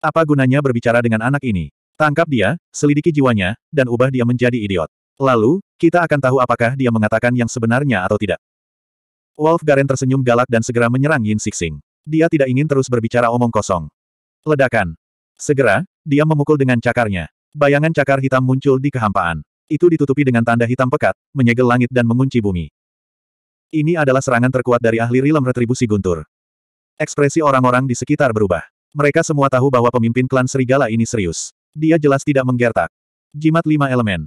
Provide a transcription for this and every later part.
Apa gunanya berbicara dengan anak ini? Tangkap dia, selidiki jiwanya, dan ubah dia menjadi idiot. Lalu, kita akan tahu apakah dia mengatakan yang sebenarnya atau tidak. Wolf Garen tersenyum galak dan segera menyerang Yin Sixing. Dia tidak ingin terus berbicara omong kosong. Ledakan. Segera, dia memukul dengan cakarnya. Bayangan cakar hitam muncul di kehampaan. Itu ditutupi dengan tanda hitam pekat, menyegel langit dan mengunci bumi. Ini adalah serangan terkuat dari ahli Rilem Retribusi Guntur. Ekspresi orang-orang di sekitar berubah. Mereka semua tahu bahwa pemimpin klan serigala ini serius. Dia jelas tidak menggertak. Jimat lima elemen.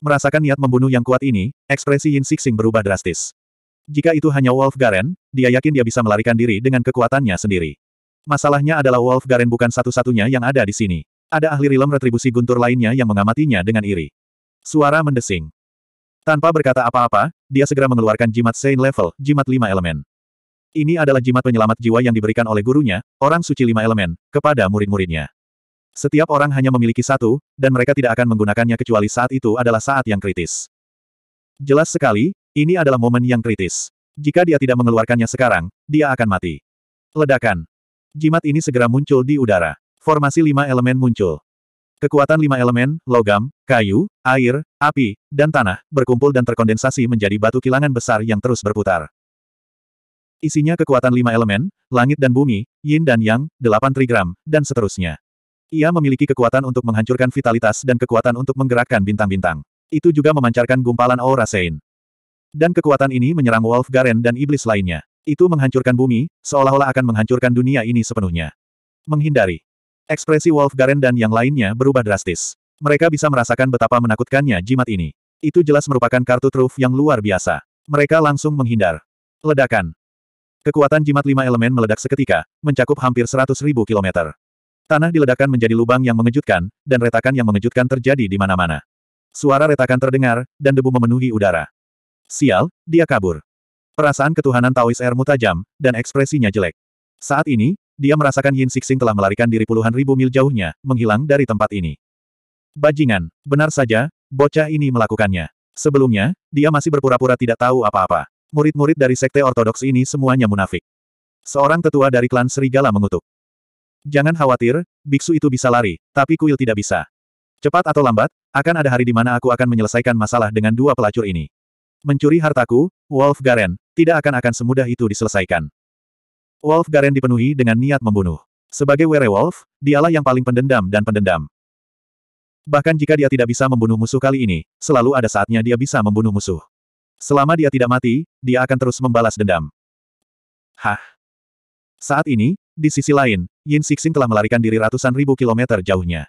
Merasakan niat membunuh yang kuat ini, ekspresi Yin Sixing berubah drastis. Jika itu hanya Wolf Garen, dia yakin dia bisa melarikan diri dengan kekuatannya sendiri. Masalahnya adalah Wolf Garen bukan satu-satunya yang ada di sini. Ada ahli rilem retribusi guntur lainnya yang mengamatinya dengan iri. Suara mendesing. Tanpa berkata apa-apa, dia segera mengeluarkan jimat Saint Level, jimat lima elemen. Ini adalah jimat penyelamat jiwa yang diberikan oleh gurunya, orang suci lima elemen, kepada murid-muridnya. Setiap orang hanya memiliki satu, dan mereka tidak akan menggunakannya kecuali saat itu adalah saat yang kritis. Jelas sekali, ini adalah momen yang kritis. Jika dia tidak mengeluarkannya sekarang, dia akan mati. Ledakan. Jimat ini segera muncul di udara. Formasi lima elemen muncul. Kekuatan lima elemen, logam, kayu, air, api, dan tanah, berkumpul dan terkondensasi menjadi batu kilangan besar yang terus berputar. Isinya kekuatan lima elemen, langit dan bumi, yin dan yang, delapan trigram, dan seterusnya. Ia memiliki kekuatan untuk menghancurkan vitalitas dan kekuatan untuk menggerakkan bintang-bintang. Itu juga memancarkan gumpalan aura Sein. Dan kekuatan ini menyerang Wolf Garen dan iblis lainnya. Itu menghancurkan bumi, seolah-olah akan menghancurkan dunia ini sepenuhnya. Menghindari. Ekspresi Wolf Garen dan yang lainnya berubah drastis. Mereka bisa merasakan betapa menakutkannya jimat ini. Itu jelas merupakan kartu truf yang luar biasa. Mereka langsung menghindar. Ledakan. Kekuatan jimat lima elemen meledak seketika, mencakup hampir seratus ribu kilometer. Tanah diledakkan menjadi lubang yang mengejutkan, dan retakan yang mengejutkan terjadi di mana-mana. Suara retakan terdengar, dan debu memenuhi udara. Sial, dia kabur. Perasaan ketuhanan Taois air mutajam, dan ekspresinya jelek. Saat ini, dia merasakan Yin Sixing telah melarikan diri puluhan ribu mil jauhnya, menghilang dari tempat ini. Bajingan, benar saja, bocah ini melakukannya. Sebelumnya, dia masih berpura-pura tidak tahu apa-apa. Murid-murid dari sekte ortodoks ini semuanya munafik. Seorang tetua dari klan Serigala mengutuk. Jangan khawatir, biksu itu bisa lari, tapi kuil tidak bisa. Cepat atau lambat, akan ada hari di mana aku akan menyelesaikan masalah dengan dua pelacur ini. Mencuri hartaku, Wolf Garen, tidak akan akan semudah itu diselesaikan. Wolf Garen dipenuhi dengan niat membunuh. Sebagai werewolf, dialah yang paling pendendam dan pendendam. Bahkan jika dia tidak bisa membunuh musuh kali ini, selalu ada saatnya dia bisa membunuh musuh. Selama dia tidak mati, dia akan terus membalas dendam. Hah? Saat ini, di sisi lain, Yin Sixing telah melarikan diri ratusan ribu kilometer jauhnya.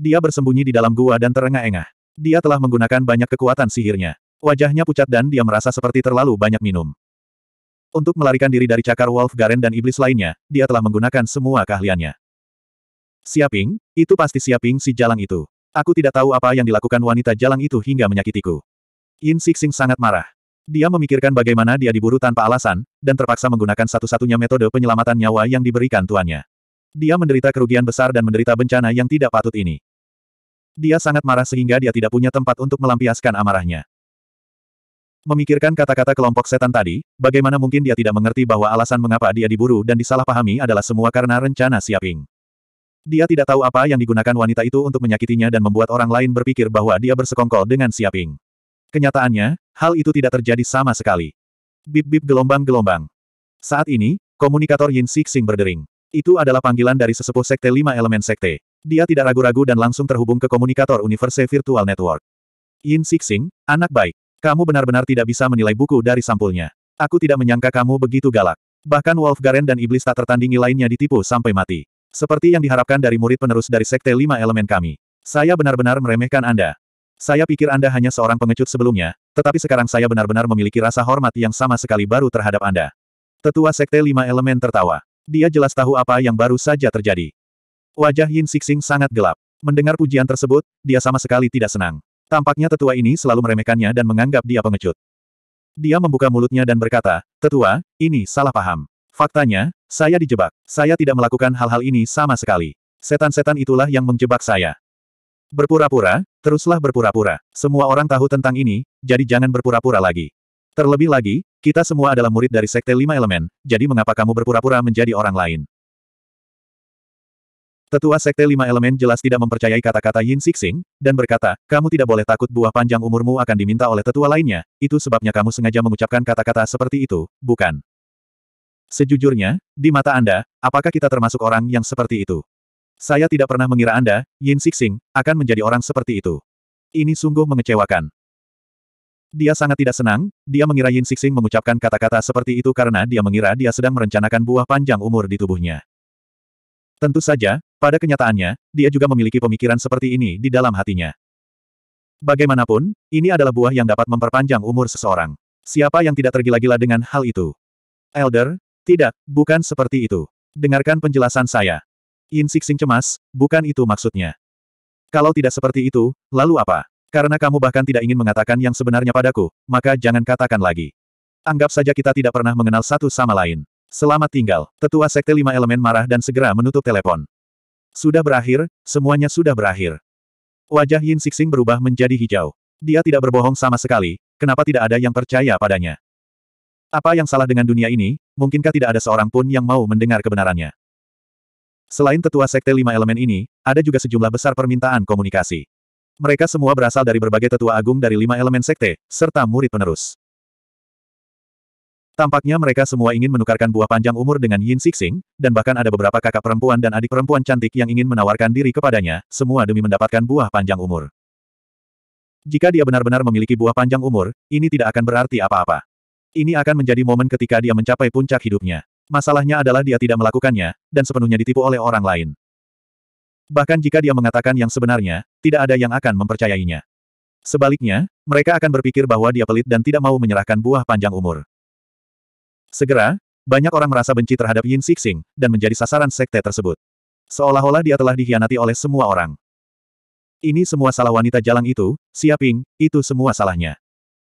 Dia bersembunyi di dalam gua dan terengah-engah. Dia telah menggunakan banyak kekuatan sihirnya. Wajahnya pucat dan dia merasa seperti terlalu banyak minum. Untuk melarikan diri dari cakar Wolf Garen dan iblis lainnya, dia telah menggunakan semua keahliannya. Siaping, itu pasti siaping si jalang itu. Aku tidak tahu apa yang dilakukan wanita jalang itu hingga menyakitiku. Yin Sixing sangat marah. Dia memikirkan bagaimana dia diburu tanpa alasan, dan terpaksa menggunakan satu-satunya metode penyelamatan nyawa yang diberikan tuannya. Dia menderita kerugian besar dan menderita bencana yang tidak patut ini. Dia sangat marah sehingga dia tidak punya tempat untuk melampiaskan amarahnya. Memikirkan kata-kata kelompok setan tadi, bagaimana mungkin dia tidak mengerti bahwa alasan mengapa dia diburu dan disalahpahami adalah semua karena rencana Siaping. Dia tidak tahu apa yang digunakan wanita itu untuk menyakitinya dan membuat orang lain berpikir bahwa dia bersekongkol dengan Siaping. Kenyataannya, hal itu tidak terjadi sama sekali. Bip-bip gelombang-gelombang. Saat ini, komunikator Yin Sixing berdering. Itu adalah panggilan dari sesepuh sekte lima elemen sekte. Dia tidak ragu-ragu dan langsung terhubung ke komunikator Universe Virtual Network. Yin Sixing, anak baik. Kamu benar-benar tidak bisa menilai buku dari sampulnya. Aku tidak menyangka kamu begitu galak. Bahkan Wolf Garen dan iblis tak tertandingi lainnya ditipu sampai mati. Seperti yang diharapkan dari murid penerus dari Sekte Lima Elemen kami. Saya benar-benar meremehkan Anda. Saya pikir Anda hanya seorang pengecut sebelumnya, tetapi sekarang saya benar-benar memiliki rasa hormat yang sama sekali baru terhadap Anda. Tetua Sekte Lima Elemen tertawa. Dia jelas tahu apa yang baru saja terjadi. Wajah Yin Sixing sangat gelap. Mendengar pujian tersebut, dia sama sekali tidak senang. Tampaknya tetua ini selalu meremehkannya dan menganggap dia pengecut. Dia membuka mulutnya dan berkata, Tetua, ini salah paham. Faktanya, saya dijebak. Saya tidak melakukan hal-hal ini sama sekali. Setan-setan itulah yang menjebak saya. Berpura-pura, teruslah berpura-pura. Semua orang tahu tentang ini, jadi jangan berpura-pura lagi. Terlebih lagi, kita semua adalah murid dari Sekte Lima Elemen, jadi mengapa kamu berpura-pura menjadi orang lain? Tetua Sekte Lima Elemen jelas tidak mempercayai kata-kata Yin Sixing, dan berkata, kamu tidak boleh takut buah panjang umurmu akan diminta oleh tetua lainnya, itu sebabnya kamu sengaja mengucapkan kata-kata seperti itu, bukan? Sejujurnya, di mata Anda, apakah kita termasuk orang yang seperti itu? Saya tidak pernah mengira Anda, Yin Sixing, akan menjadi orang seperti itu. Ini sungguh mengecewakan. Dia sangat tidak senang, dia mengira Yin Sixing mengucapkan kata-kata seperti itu karena dia mengira dia sedang merencanakan buah panjang umur di tubuhnya. Tentu saja, pada kenyataannya, dia juga memiliki pemikiran seperti ini di dalam hatinya. Bagaimanapun, ini adalah buah yang dapat memperpanjang umur seseorang. Siapa yang tidak tergila-gila dengan hal itu? Elder, tidak, bukan seperti itu. Dengarkan penjelasan saya. Yin Sixing cemas, bukan itu maksudnya. Kalau tidak seperti itu, lalu apa? Karena kamu bahkan tidak ingin mengatakan yang sebenarnya padaku, maka jangan katakan lagi. Anggap saja kita tidak pernah mengenal satu sama lain. Selamat tinggal, tetua sekte lima elemen marah dan segera menutup telepon. Sudah berakhir, semuanya sudah berakhir. Wajah Yin Sixing berubah menjadi hijau. Dia tidak berbohong sama sekali, kenapa tidak ada yang percaya padanya? Apa yang salah dengan dunia ini, mungkinkah tidak ada seorang pun yang mau mendengar kebenarannya? Selain tetua sekte lima elemen ini, ada juga sejumlah besar permintaan komunikasi. Mereka semua berasal dari berbagai tetua agung dari lima elemen sekte, serta murid penerus. Tampaknya mereka semua ingin menukarkan buah panjang umur dengan Yin Sixing, dan bahkan ada beberapa kakak perempuan dan adik perempuan cantik yang ingin menawarkan diri kepadanya, semua demi mendapatkan buah panjang umur. Jika dia benar-benar memiliki buah panjang umur, ini tidak akan berarti apa-apa. Ini akan menjadi momen ketika dia mencapai puncak hidupnya. Masalahnya adalah dia tidak melakukannya, dan sepenuhnya ditipu oleh orang lain. Bahkan jika dia mengatakan yang sebenarnya, tidak ada yang akan mempercayainya. Sebaliknya, mereka akan berpikir bahwa dia pelit dan tidak mau menyerahkan buah panjang umur. Segera, banyak orang merasa benci terhadap Yin Sixing, dan menjadi sasaran sekte tersebut. Seolah-olah dia telah dikhianati oleh semua orang. Ini semua salah wanita jalang itu, Siaping, itu semua salahnya.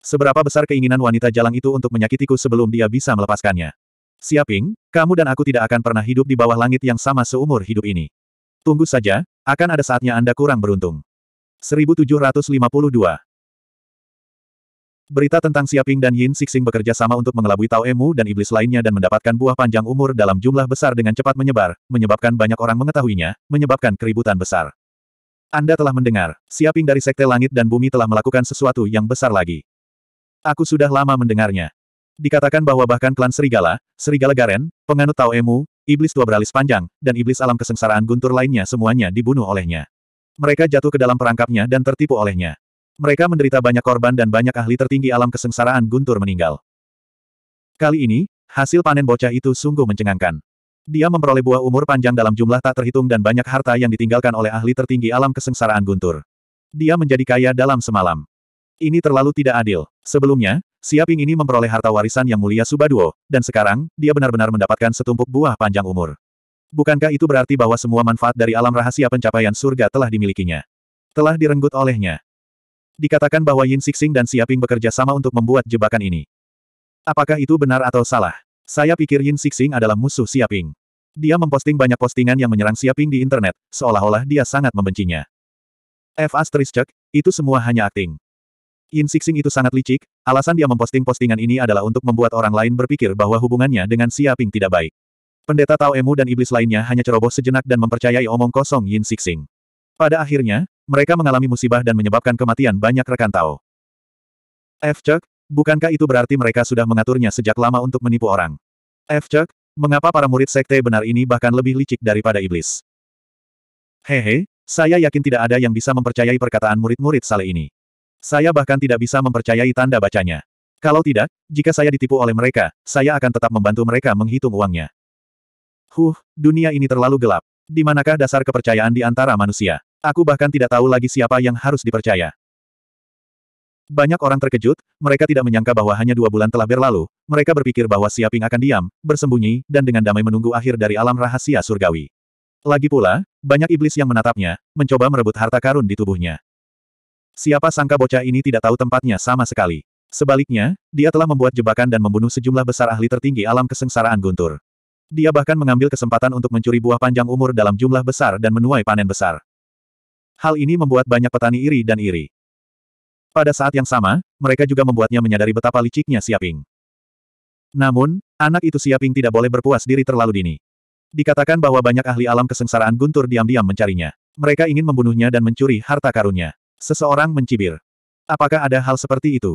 Seberapa besar keinginan wanita jalang itu untuk menyakitiku sebelum dia bisa melepaskannya. Siaping, kamu dan aku tidak akan pernah hidup di bawah langit yang sama seumur hidup ini. Tunggu saja, akan ada saatnya Anda kurang beruntung. 1752 Berita tentang Siaping dan Yin Sixing bekerja sama untuk mengelabui Tao Emu dan iblis lainnya dan mendapatkan buah panjang umur dalam jumlah besar dengan cepat menyebar, menyebabkan banyak orang mengetahuinya, menyebabkan keributan besar. Anda telah mendengar, Siaping dari Sekte Langit dan Bumi telah melakukan sesuatu yang besar lagi. Aku sudah lama mendengarnya. Dikatakan bahwa bahkan klan Serigala, Serigala Garen, penganut Tao Emu, Iblis Dua Beralis Panjang, dan Iblis Alam Kesengsaraan Guntur lainnya semuanya dibunuh olehnya. Mereka jatuh ke dalam perangkapnya dan tertipu olehnya. Mereka menderita banyak korban dan banyak ahli tertinggi alam kesengsaraan Guntur meninggal. Kali ini, hasil panen bocah itu sungguh mencengangkan. Dia memperoleh buah umur panjang dalam jumlah tak terhitung dan banyak harta yang ditinggalkan oleh ahli tertinggi alam kesengsaraan Guntur. Dia menjadi kaya dalam semalam. Ini terlalu tidak adil. Sebelumnya, Siaping ini memperoleh harta warisan yang mulia Subaduo, dan sekarang, dia benar-benar mendapatkan setumpuk buah panjang umur. Bukankah itu berarti bahwa semua manfaat dari alam rahasia pencapaian surga telah dimilikinya? Telah direnggut olehnya. Dikatakan bahwa Yin Sixing dan Siaping bekerja sama untuk membuat jebakan ini. Apakah itu benar atau salah? Saya pikir Yin Sixing adalah musuh Siaping. Dia memposting banyak postingan yang menyerang Siaping di internet, seolah-olah dia sangat membencinya. F. Asterisk, itu semua hanya akting. Yin Sixing itu sangat licik, alasan dia memposting postingan ini adalah untuk membuat orang lain berpikir bahwa hubungannya dengan Xia Ping tidak baik. Pendeta Tao Emu dan iblis lainnya hanya ceroboh sejenak dan mempercayai omong kosong Yin Sixing. Pada akhirnya, mereka mengalami musibah dan menyebabkan kematian banyak rekan Tao. F. Chuck, bukankah itu berarti mereka sudah mengaturnya sejak lama untuk menipu orang? F. Chuck, mengapa para murid sekte benar ini bahkan lebih licik daripada iblis? Hehe, saya yakin tidak ada yang bisa mempercayai perkataan murid-murid Sale ini. Saya bahkan tidak bisa mempercayai tanda bacanya. Kalau tidak, jika saya ditipu oleh mereka, saya akan tetap membantu mereka menghitung uangnya. Huh, dunia ini terlalu gelap. Di manakah dasar kepercayaan di antara manusia? Aku bahkan tidak tahu lagi siapa yang harus dipercaya. Banyak orang terkejut, mereka tidak menyangka bahwa hanya dua bulan telah berlalu, mereka berpikir bahwa Siaping akan diam, bersembunyi, dan dengan damai menunggu akhir dari alam rahasia surgawi. Lagi pula, banyak iblis yang menatapnya, mencoba merebut harta karun di tubuhnya. Siapa sangka bocah ini tidak tahu tempatnya sama sekali. Sebaliknya, dia telah membuat jebakan dan membunuh sejumlah besar ahli tertinggi alam kesengsaraan guntur. Dia bahkan mengambil kesempatan untuk mencuri buah panjang umur dalam jumlah besar dan menuai panen besar. Hal ini membuat banyak petani iri dan iri. Pada saat yang sama, mereka juga membuatnya menyadari betapa liciknya Siaping. Namun, anak itu Siaping tidak boleh berpuas diri terlalu dini. Dikatakan bahwa banyak ahli alam kesengsaraan guntur diam-diam mencarinya. Mereka ingin membunuhnya dan mencuri harta karunnya. Seseorang mencibir. Apakah ada hal seperti itu?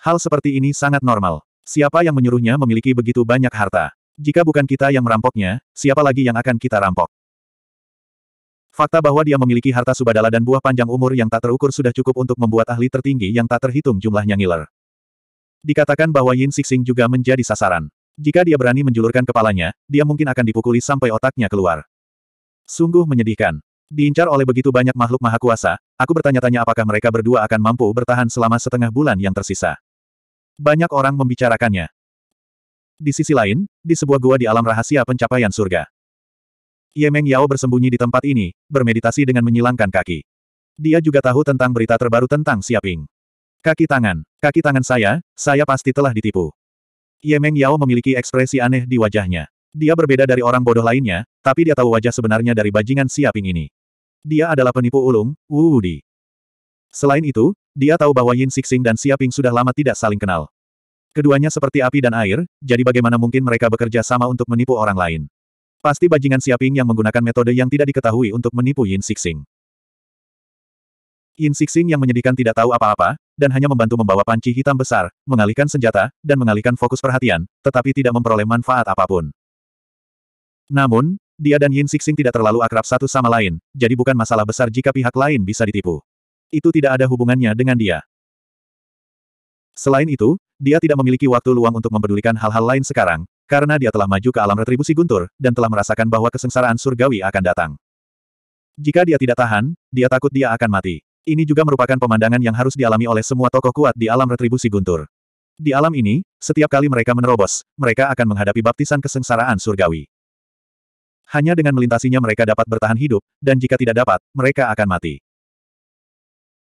Hal seperti ini sangat normal. Siapa yang menyuruhnya memiliki begitu banyak harta? Jika bukan kita yang merampoknya, siapa lagi yang akan kita rampok? Fakta bahwa dia memiliki harta subadala dan buah panjang umur yang tak terukur sudah cukup untuk membuat ahli tertinggi yang tak terhitung jumlahnya ngiler. Dikatakan bahwa Yin Sixing juga menjadi sasaran. Jika dia berani menjulurkan kepalanya, dia mungkin akan dipukuli sampai otaknya keluar. Sungguh menyedihkan. Diincar oleh begitu banyak makhluk maha kuasa, aku bertanya-tanya apakah mereka berdua akan mampu bertahan selama setengah bulan yang tersisa. Banyak orang membicarakannya. Di sisi lain, di sebuah gua di alam rahasia pencapaian surga. Yemeng Yao bersembunyi di tempat ini, bermeditasi dengan menyilangkan kaki. Dia juga tahu tentang berita terbaru tentang Siaping. Kaki tangan, kaki tangan saya, saya pasti telah ditipu. Yemeng Yao memiliki ekspresi aneh di wajahnya. Dia berbeda dari orang bodoh lainnya, tapi dia tahu wajah sebenarnya dari bajingan Siaping ini dia adalah penipu ulung, Wu Wudi. Selain itu, dia tahu bahwa Yin Sixing dan Xiaping sudah lama tidak saling kenal. Keduanya seperti api dan air, jadi bagaimana mungkin mereka bekerja sama untuk menipu orang lain? Pasti bajingan Xiaping yang menggunakan metode yang tidak diketahui untuk menipu Yin Sixing. Yin Sixing yang menyedihkan tidak tahu apa-apa, dan hanya membantu membawa panci hitam besar, mengalihkan senjata, dan mengalihkan fokus perhatian, tetapi tidak memperoleh manfaat apapun. Namun, dia dan Yin Sixing tidak terlalu akrab satu sama lain, jadi bukan masalah besar jika pihak lain bisa ditipu. Itu tidak ada hubungannya dengan dia. Selain itu, dia tidak memiliki waktu luang untuk mempedulikan hal-hal lain sekarang, karena dia telah maju ke alam retribusi guntur, dan telah merasakan bahwa kesengsaraan surgawi akan datang. Jika dia tidak tahan, dia takut dia akan mati. Ini juga merupakan pemandangan yang harus dialami oleh semua tokoh kuat di alam retribusi guntur. Di alam ini, setiap kali mereka menerobos, mereka akan menghadapi baptisan kesengsaraan surgawi. Hanya dengan melintasinya mereka dapat bertahan hidup, dan jika tidak dapat, mereka akan mati.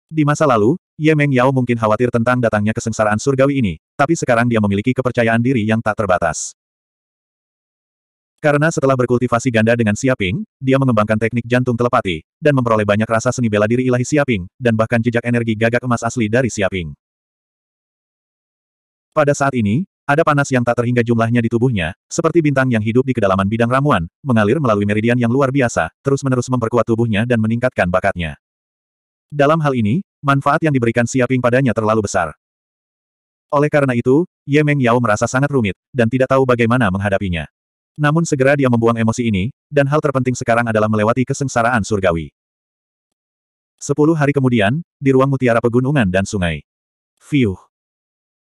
Di masa lalu, Ye Meng Yao mungkin khawatir tentang datangnya kesengsaraan surgawi ini, tapi sekarang dia memiliki kepercayaan diri yang tak terbatas. Karena setelah berkultivasi ganda dengan Siaping, dia mengembangkan teknik jantung telepati, dan memperoleh banyak rasa seni bela diri ilahi Siaping, dan bahkan jejak energi gagak emas asli dari Siaping. Pada saat ini, ada panas yang tak terhingga jumlahnya di tubuhnya, seperti bintang yang hidup di kedalaman bidang ramuan, mengalir melalui meridian yang luar biasa, terus-menerus memperkuat tubuhnya dan meningkatkan bakatnya. Dalam hal ini, manfaat yang diberikan Siaping padanya terlalu besar. Oleh karena itu, Ye Meng Yao merasa sangat rumit, dan tidak tahu bagaimana menghadapinya. Namun segera dia membuang emosi ini, dan hal terpenting sekarang adalah melewati kesengsaraan surgawi. Sepuluh hari kemudian, di ruang mutiara pegunungan dan sungai. Fiuh.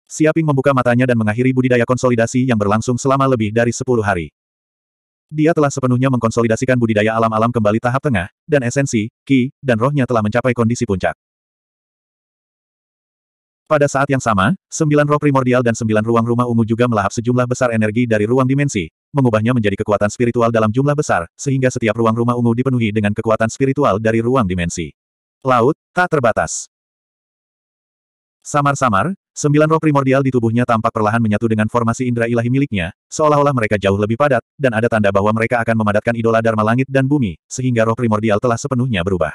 Siaping membuka matanya dan mengakhiri budidaya konsolidasi yang berlangsung selama lebih dari 10 hari. Dia telah sepenuhnya mengkonsolidasikan budidaya alam-alam kembali tahap tengah, dan esensi, ki, dan rohnya telah mencapai kondisi puncak. Pada saat yang sama, sembilan roh primordial dan sembilan ruang rumah ungu juga melahap sejumlah besar energi dari ruang dimensi, mengubahnya menjadi kekuatan spiritual dalam jumlah besar, sehingga setiap ruang rumah ungu dipenuhi dengan kekuatan spiritual dari ruang dimensi. Laut, tak terbatas. Samar-samar, Sembilan roh primordial di tubuhnya tampak perlahan menyatu dengan formasi indera ilahi miliknya, seolah-olah mereka jauh lebih padat, dan ada tanda bahwa mereka akan memadatkan idola Dharma langit dan bumi, sehingga roh primordial telah sepenuhnya berubah.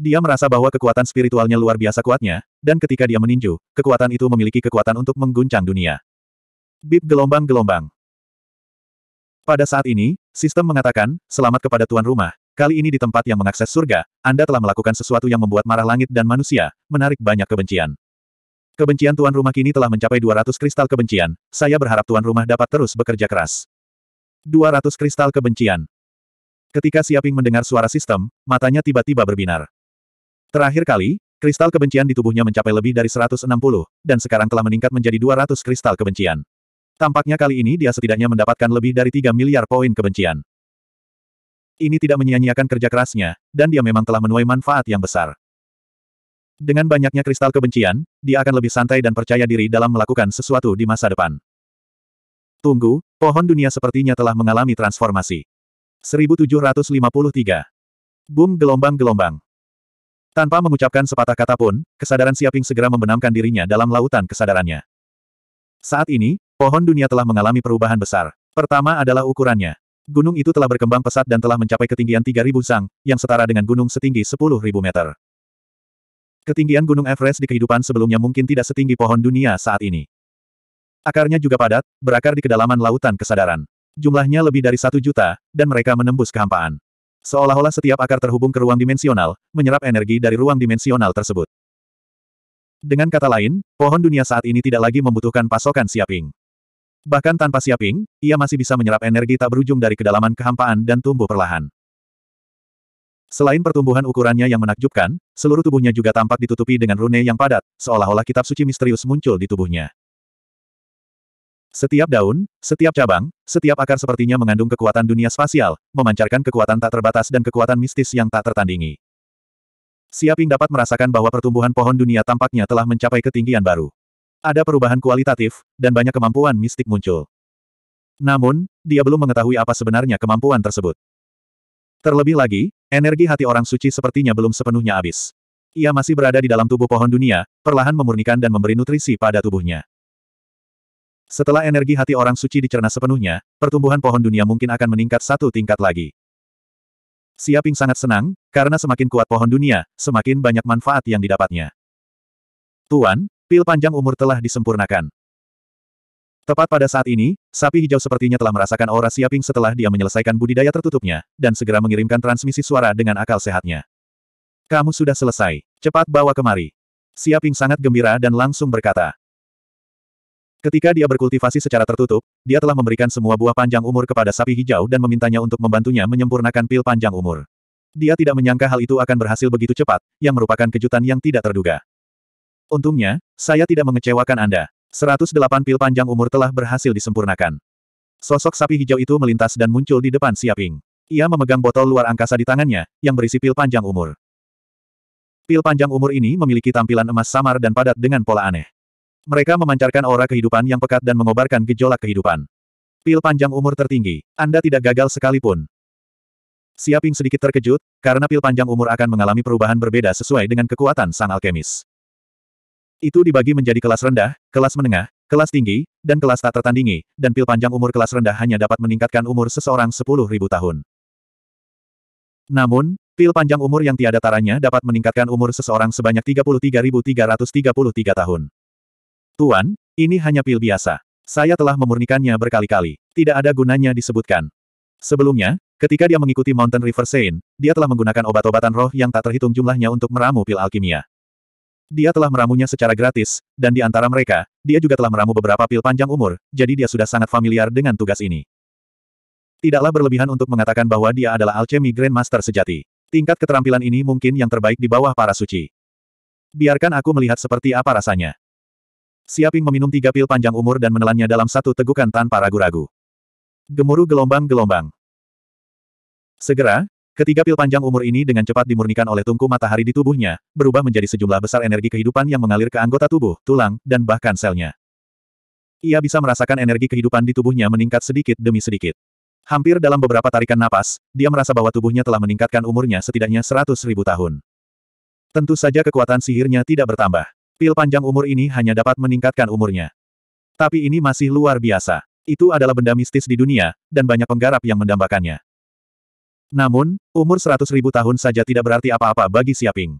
Dia merasa bahwa kekuatan spiritualnya luar biasa kuatnya, dan ketika dia meninju, kekuatan itu memiliki kekuatan untuk mengguncang dunia. Bip gelombang-gelombang. Pada saat ini, sistem mengatakan, selamat kepada tuan rumah, kali ini di tempat yang mengakses surga, Anda telah melakukan sesuatu yang membuat marah langit dan manusia, menarik banyak kebencian. Kebencian tuan rumah kini telah mencapai 200 kristal kebencian, saya berharap tuan rumah dapat terus bekerja keras. 200 kristal kebencian. Ketika Siaping mendengar suara sistem, matanya tiba-tiba berbinar. Terakhir kali, kristal kebencian di tubuhnya mencapai lebih dari 160, dan sekarang telah meningkat menjadi 200 kristal kebencian. Tampaknya kali ini dia setidaknya mendapatkan lebih dari 3 miliar poin kebencian. Ini tidak menyia-nyiakan kerja kerasnya, dan dia memang telah menuai manfaat yang besar. Dengan banyaknya kristal kebencian, dia akan lebih santai dan percaya diri dalam melakukan sesuatu di masa depan. Tunggu, pohon dunia sepertinya telah mengalami transformasi. 1753. Boom gelombang-gelombang. Tanpa mengucapkan sepatah kata pun, kesadaran Siaping segera membenamkan dirinya dalam lautan kesadarannya. Saat ini, pohon dunia telah mengalami perubahan besar. Pertama adalah ukurannya. Gunung itu telah berkembang pesat dan telah mencapai ketinggian 3.000 sang, yang setara dengan gunung setinggi 10.000 meter. Ketinggian Gunung Everest di kehidupan sebelumnya mungkin tidak setinggi pohon dunia saat ini. Akarnya juga padat, berakar di kedalaman lautan kesadaran. Jumlahnya lebih dari satu juta, dan mereka menembus kehampaan. Seolah-olah setiap akar terhubung ke ruang dimensional, menyerap energi dari ruang dimensional tersebut. Dengan kata lain, pohon dunia saat ini tidak lagi membutuhkan pasokan siaping. Bahkan tanpa siaping, ia masih bisa menyerap energi tak berujung dari kedalaman kehampaan dan tumbuh perlahan. Selain pertumbuhan ukurannya yang menakjubkan, seluruh tubuhnya juga tampak ditutupi dengan rune yang padat, seolah-olah kitab suci misterius muncul di tubuhnya. Setiap daun, setiap cabang, setiap akar sepertinya mengandung kekuatan dunia spasial, memancarkan kekuatan tak terbatas dan kekuatan mistis yang tak tertandingi. Siaping dapat merasakan bahwa pertumbuhan pohon dunia tampaknya telah mencapai ketinggian baru. Ada perubahan kualitatif, dan banyak kemampuan mistik muncul. Namun, dia belum mengetahui apa sebenarnya kemampuan tersebut. Terlebih lagi, energi hati orang suci sepertinya belum sepenuhnya habis. Ia masih berada di dalam tubuh pohon dunia, perlahan memurnikan dan memberi nutrisi pada tubuhnya. Setelah energi hati orang suci dicerna sepenuhnya, pertumbuhan pohon dunia mungkin akan meningkat satu tingkat lagi. Siaping sangat senang, karena semakin kuat pohon dunia, semakin banyak manfaat yang didapatnya. Tuan, pil panjang umur telah disempurnakan. Tepat pada saat ini, sapi hijau sepertinya telah merasakan aura siaping setelah dia menyelesaikan budidaya tertutupnya, dan segera mengirimkan transmisi suara dengan akal sehatnya. Kamu sudah selesai. Cepat bawa kemari. Siaping sangat gembira dan langsung berkata. Ketika dia berkultivasi secara tertutup, dia telah memberikan semua buah panjang umur kepada sapi hijau dan memintanya untuk membantunya menyempurnakan pil panjang umur. Dia tidak menyangka hal itu akan berhasil begitu cepat, yang merupakan kejutan yang tidak terduga. Untungnya, saya tidak mengecewakan Anda. 108 pil panjang umur telah berhasil disempurnakan. Sosok sapi hijau itu melintas dan muncul di depan Siaping. Ia memegang botol luar angkasa di tangannya, yang berisi pil panjang umur. Pil panjang umur ini memiliki tampilan emas samar dan padat dengan pola aneh. Mereka memancarkan aura kehidupan yang pekat dan mengobarkan gejolak kehidupan. Pil panjang umur tertinggi, Anda tidak gagal sekalipun. Siaping sedikit terkejut, karena pil panjang umur akan mengalami perubahan berbeda sesuai dengan kekuatan sang alkemis. Itu dibagi menjadi kelas rendah, kelas menengah, kelas tinggi, dan kelas tak tertandingi, dan pil panjang umur kelas rendah hanya dapat meningkatkan umur seseorang 10.000 tahun. Namun, pil panjang umur yang tiada taranya dapat meningkatkan umur seseorang sebanyak 33.333 tahun. Tuan, ini hanya pil biasa. Saya telah memurnikannya berkali-kali. Tidak ada gunanya disebutkan. Sebelumnya, ketika dia mengikuti Mountain River Saint, dia telah menggunakan obat-obatan roh yang tak terhitung jumlahnya untuk meramu pil alkimia. Dia telah meramunya secara gratis, dan di antara mereka, dia juga telah meramu beberapa pil panjang umur, jadi dia sudah sangat familiar dengan tugas ini. Tidaklah berlebihan untuk mengatakan bahwa dia adalah alchemy grandmaster sejati. Tingkat keterampilan ini mungkin yang terbaik di bawah para suci. Biarkan aku melihat seperti apa rasanya. Siaping meminum tiga pil panjang umur dan menelannya dalam satu tegukan tanpa ragu-ragu. Gemuruh gelombang-gelombang. Segera, Ketiga pil panjang umur ini dengan cepat dimurnikan oleh tungku matahari di tubuhnya, berubah menjadi sejumlah besar energi kehidupan yang mengalir ke anggota tubuh, tulang, dan bahkan selnya. Ia bisa merasakan energi kehidupan di tubuhnya meningkat sedikit demi sedikit. Hampir dalam beberapa tarikan napas, dia merasa bahwa tubuhnya telah meningkatkan umurnya setidaknya seratus ribu tahun. Tentu saja kekuatan sihirnya tidak bertambah. Pil panjang umur ini hanya dapat meningkatkan umurnya. Tapi ini masih luar biasa. Itu adalah benda mistis di dunia, dan banyak penggarap yang mendambakannya. Namun, umur seratus ribu tahun saja tidak berarti apa-apa bagi Siaping.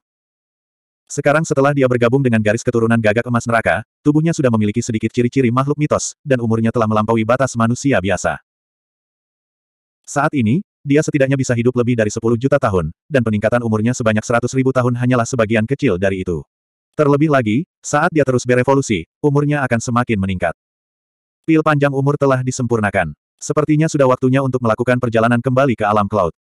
Sekarang setelah dia bergabung dengan garis keturunan gagak emas neraka, tubuhnya sudah memiliki sedikit ciri-ciri makhluk mitos, dan umurnya telah melampaui batas manusia biasa. Saat ini, dia setidaknya bisa hidup lebih dari 10 juta tahun, dan peningkatan umurnya sebanyak seratus ribu tahun hanyalah sebagian kecil dari itu. Terlebih lagi, saat dia terus berevolusi, umurnya akan semakin meningkat. Pil panjang umur telah disempurnakan. Sepertinya sudah waktunya untuk melakukan perjalanan kembali ke alam cloud.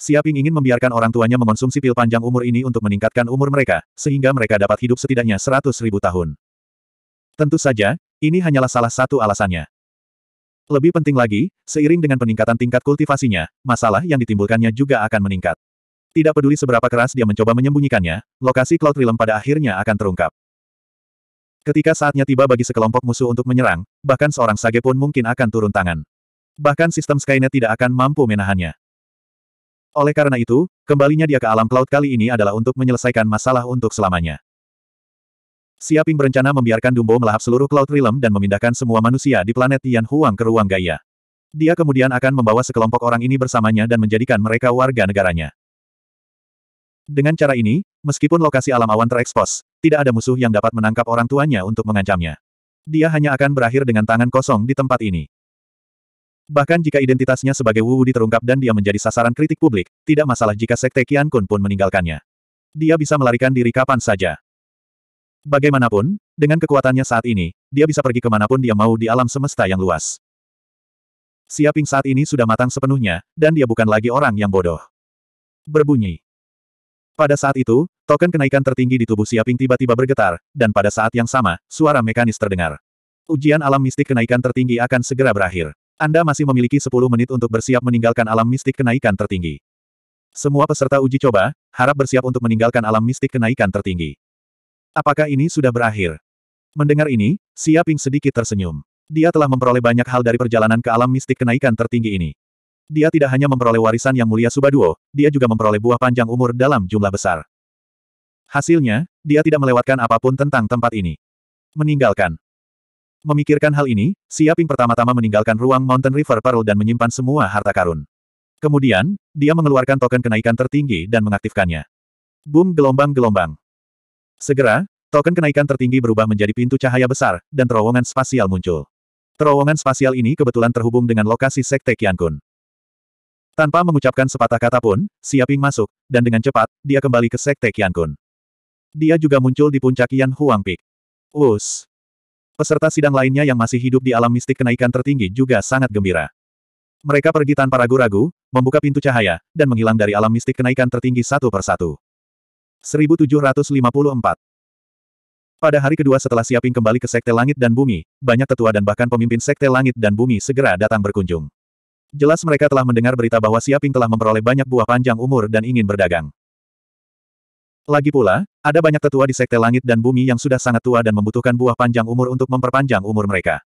Siaping ingin membiarkan orang tuanya mengonsumsi pil panjang umur ini untuk meningkatkan umur mereka, sehingga mereka dapat hidup setidaknya seratus ribu tahun. Tentu saja, ini hanyalah salah satu alasannya. Lebih penting lagi, seiring dengan peningkatan tingkat kultivasinya, masalah yang ditimbulkannya juga akan meningkat. Tidak peduli seberapa keras dia mencoba menyembunyikannya, lokasi Cloud Realm pada akhirnya akan terungkap. Ketika saatnya tiba bagi sekelompok musuh untuk menyerang, bahkan seorang sage pun mungkin akan turun tangan. Bahkan sistem Skynet tidak akan mampu menahannya. Oleh karena itu, kembalinya dia ke alam cloud kali ini adalah untuk menyelesaikan masalah untuk selamanya. Siaping berencana membiarkan Dumbo melahap seluruh Cloud Realm dan memindahkan semua manusia di planet Tian Huang ke ruang gaia. Dia kemudian akan membawa sekelompok orang ini bersamanya dan menjadikan mereka warga negaranya. Dengan cara ini, meskipun lokasi alam awan terekspos, tidak ada musuh yang dapat menangkap orang tuanya untuk mengancamnya. Dia hanya akan berakhir dengan tangan kosong di tempat ini. Bahkan jika identitasnya sebagai Wu Wudi terungkap dan dia menjadi sasaran kritik publik, tidak masalah jika Sekte Qian Kun pun meninggalkannya. Dia bisa melarikan diri kapan saja. Bagaimanapun, dengan kekuatannya saat ini, dia bisa pergi kemanapun dia mau di alam semesta yang luas. Siaping saat ini sudah matang sepenuhnya, dan dia bukan lagi orang yang bodoh. Berbunyi. Pada saat itu, token kenaikan tertinggi di tubuh Siaping tiba-tiba bergetar, dan pada saat yang sama, suara mekanis terdengar. Ujian alam mistik kenaikan tertinggi akan segera berakhir. Anda masih memiliki 10 menit untuk bersiap meninggalkan alam mistik kenaikan tertinggi. Semua peserta uji coba, harap bersiap untuk meninggalkan alam mistik kenaikan tertinggi. Apakah ini sudah berakhir? Mendengar ini, Siaping sedikit tersenyum. Dia telah memperoleh banyak hal dari perjalanan ke alam mistik kenaikan tertinggi ini. Dia tidak hanya memperoleh warisan yang mulia Subaduo, dia juga memperoleh buah panjang umur dalam jumlah besar. Hasilnya, dia tidak melewatkan apapun tentang tempat ini. Meninggalkan. Memikirkan hal ini, Siaping pertama-tama meninggalkan ruang Mountain River Pearl dan menyimpan semua harta karun. Kemudian, dia mengeluarkan token kenaikan tertinggi dan mengaktifkannya. Boom gelombang-gelombang. Segera, token kenaikan tertinggi berubah menjadi pintu cahaya besar, dan terowongan spasial muncul. Terowongan spasial ini kebetulan terhubung dengan lokasi Sekte Qiankun. Tanpa mengucapkan sepatah kata pun, Siaping masuk, dan dengan cepat, dia kembali ke Sekte Qiankun. Dia juga muncul di puncak Yan Huang Peak. Us. Peserta sidang lainnya yang masih hidup di alam mistik kenaikan tertinggi juga sangat gembira. Mereka pergi tanpa ragu-ragu, membuka pintu cahaya, dan menghilang dari alam mistik kenaikan tertinggi satu persatu. 1754 Pada hari kedua setelah Siaping kembali ke Sekte Langit dan Bumi, banyak tetua dan bahkan pemimpin Sekte Langit dan Bumi segera datang berkunjung. Jelas mereka telah mendengar berita bahwa Siaping telah memperoleh banyak buah panjang umur dan ingin berdagang. Lagi pula, ada banyak tetua di sekte langit dan bumi yang sudah sangat tua dan membutuhkan buah panjang umur untuk memperpanjang umur mereka.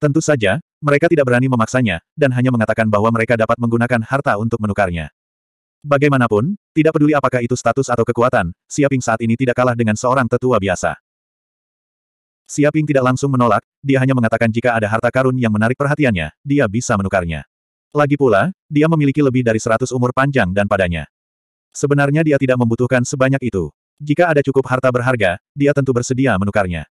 Tentu saja, mereka tidak berani memaksanya, dan hanya mengatakan bahwa mereka dapat menggunakan harta untuk menukarnya. Bagaimanapun, tidak peduli apakah itu status atau kekuatan, Siaping saat ini tidak kalah dengan seorang tetua biasa. Siaping tidak langsung menolak, dia hanya mengatakan jika ada harta karun yang menarik perhatiannya, dia bisa menukarnya. Lagi pula, dia memiliki lebih dari 100 umur panjang dan padanya. Sebenarnya dia tidak membutuhkan sebanyak itu. Jika ada cukup harta berharga, dia tentu bersedia menukarnya.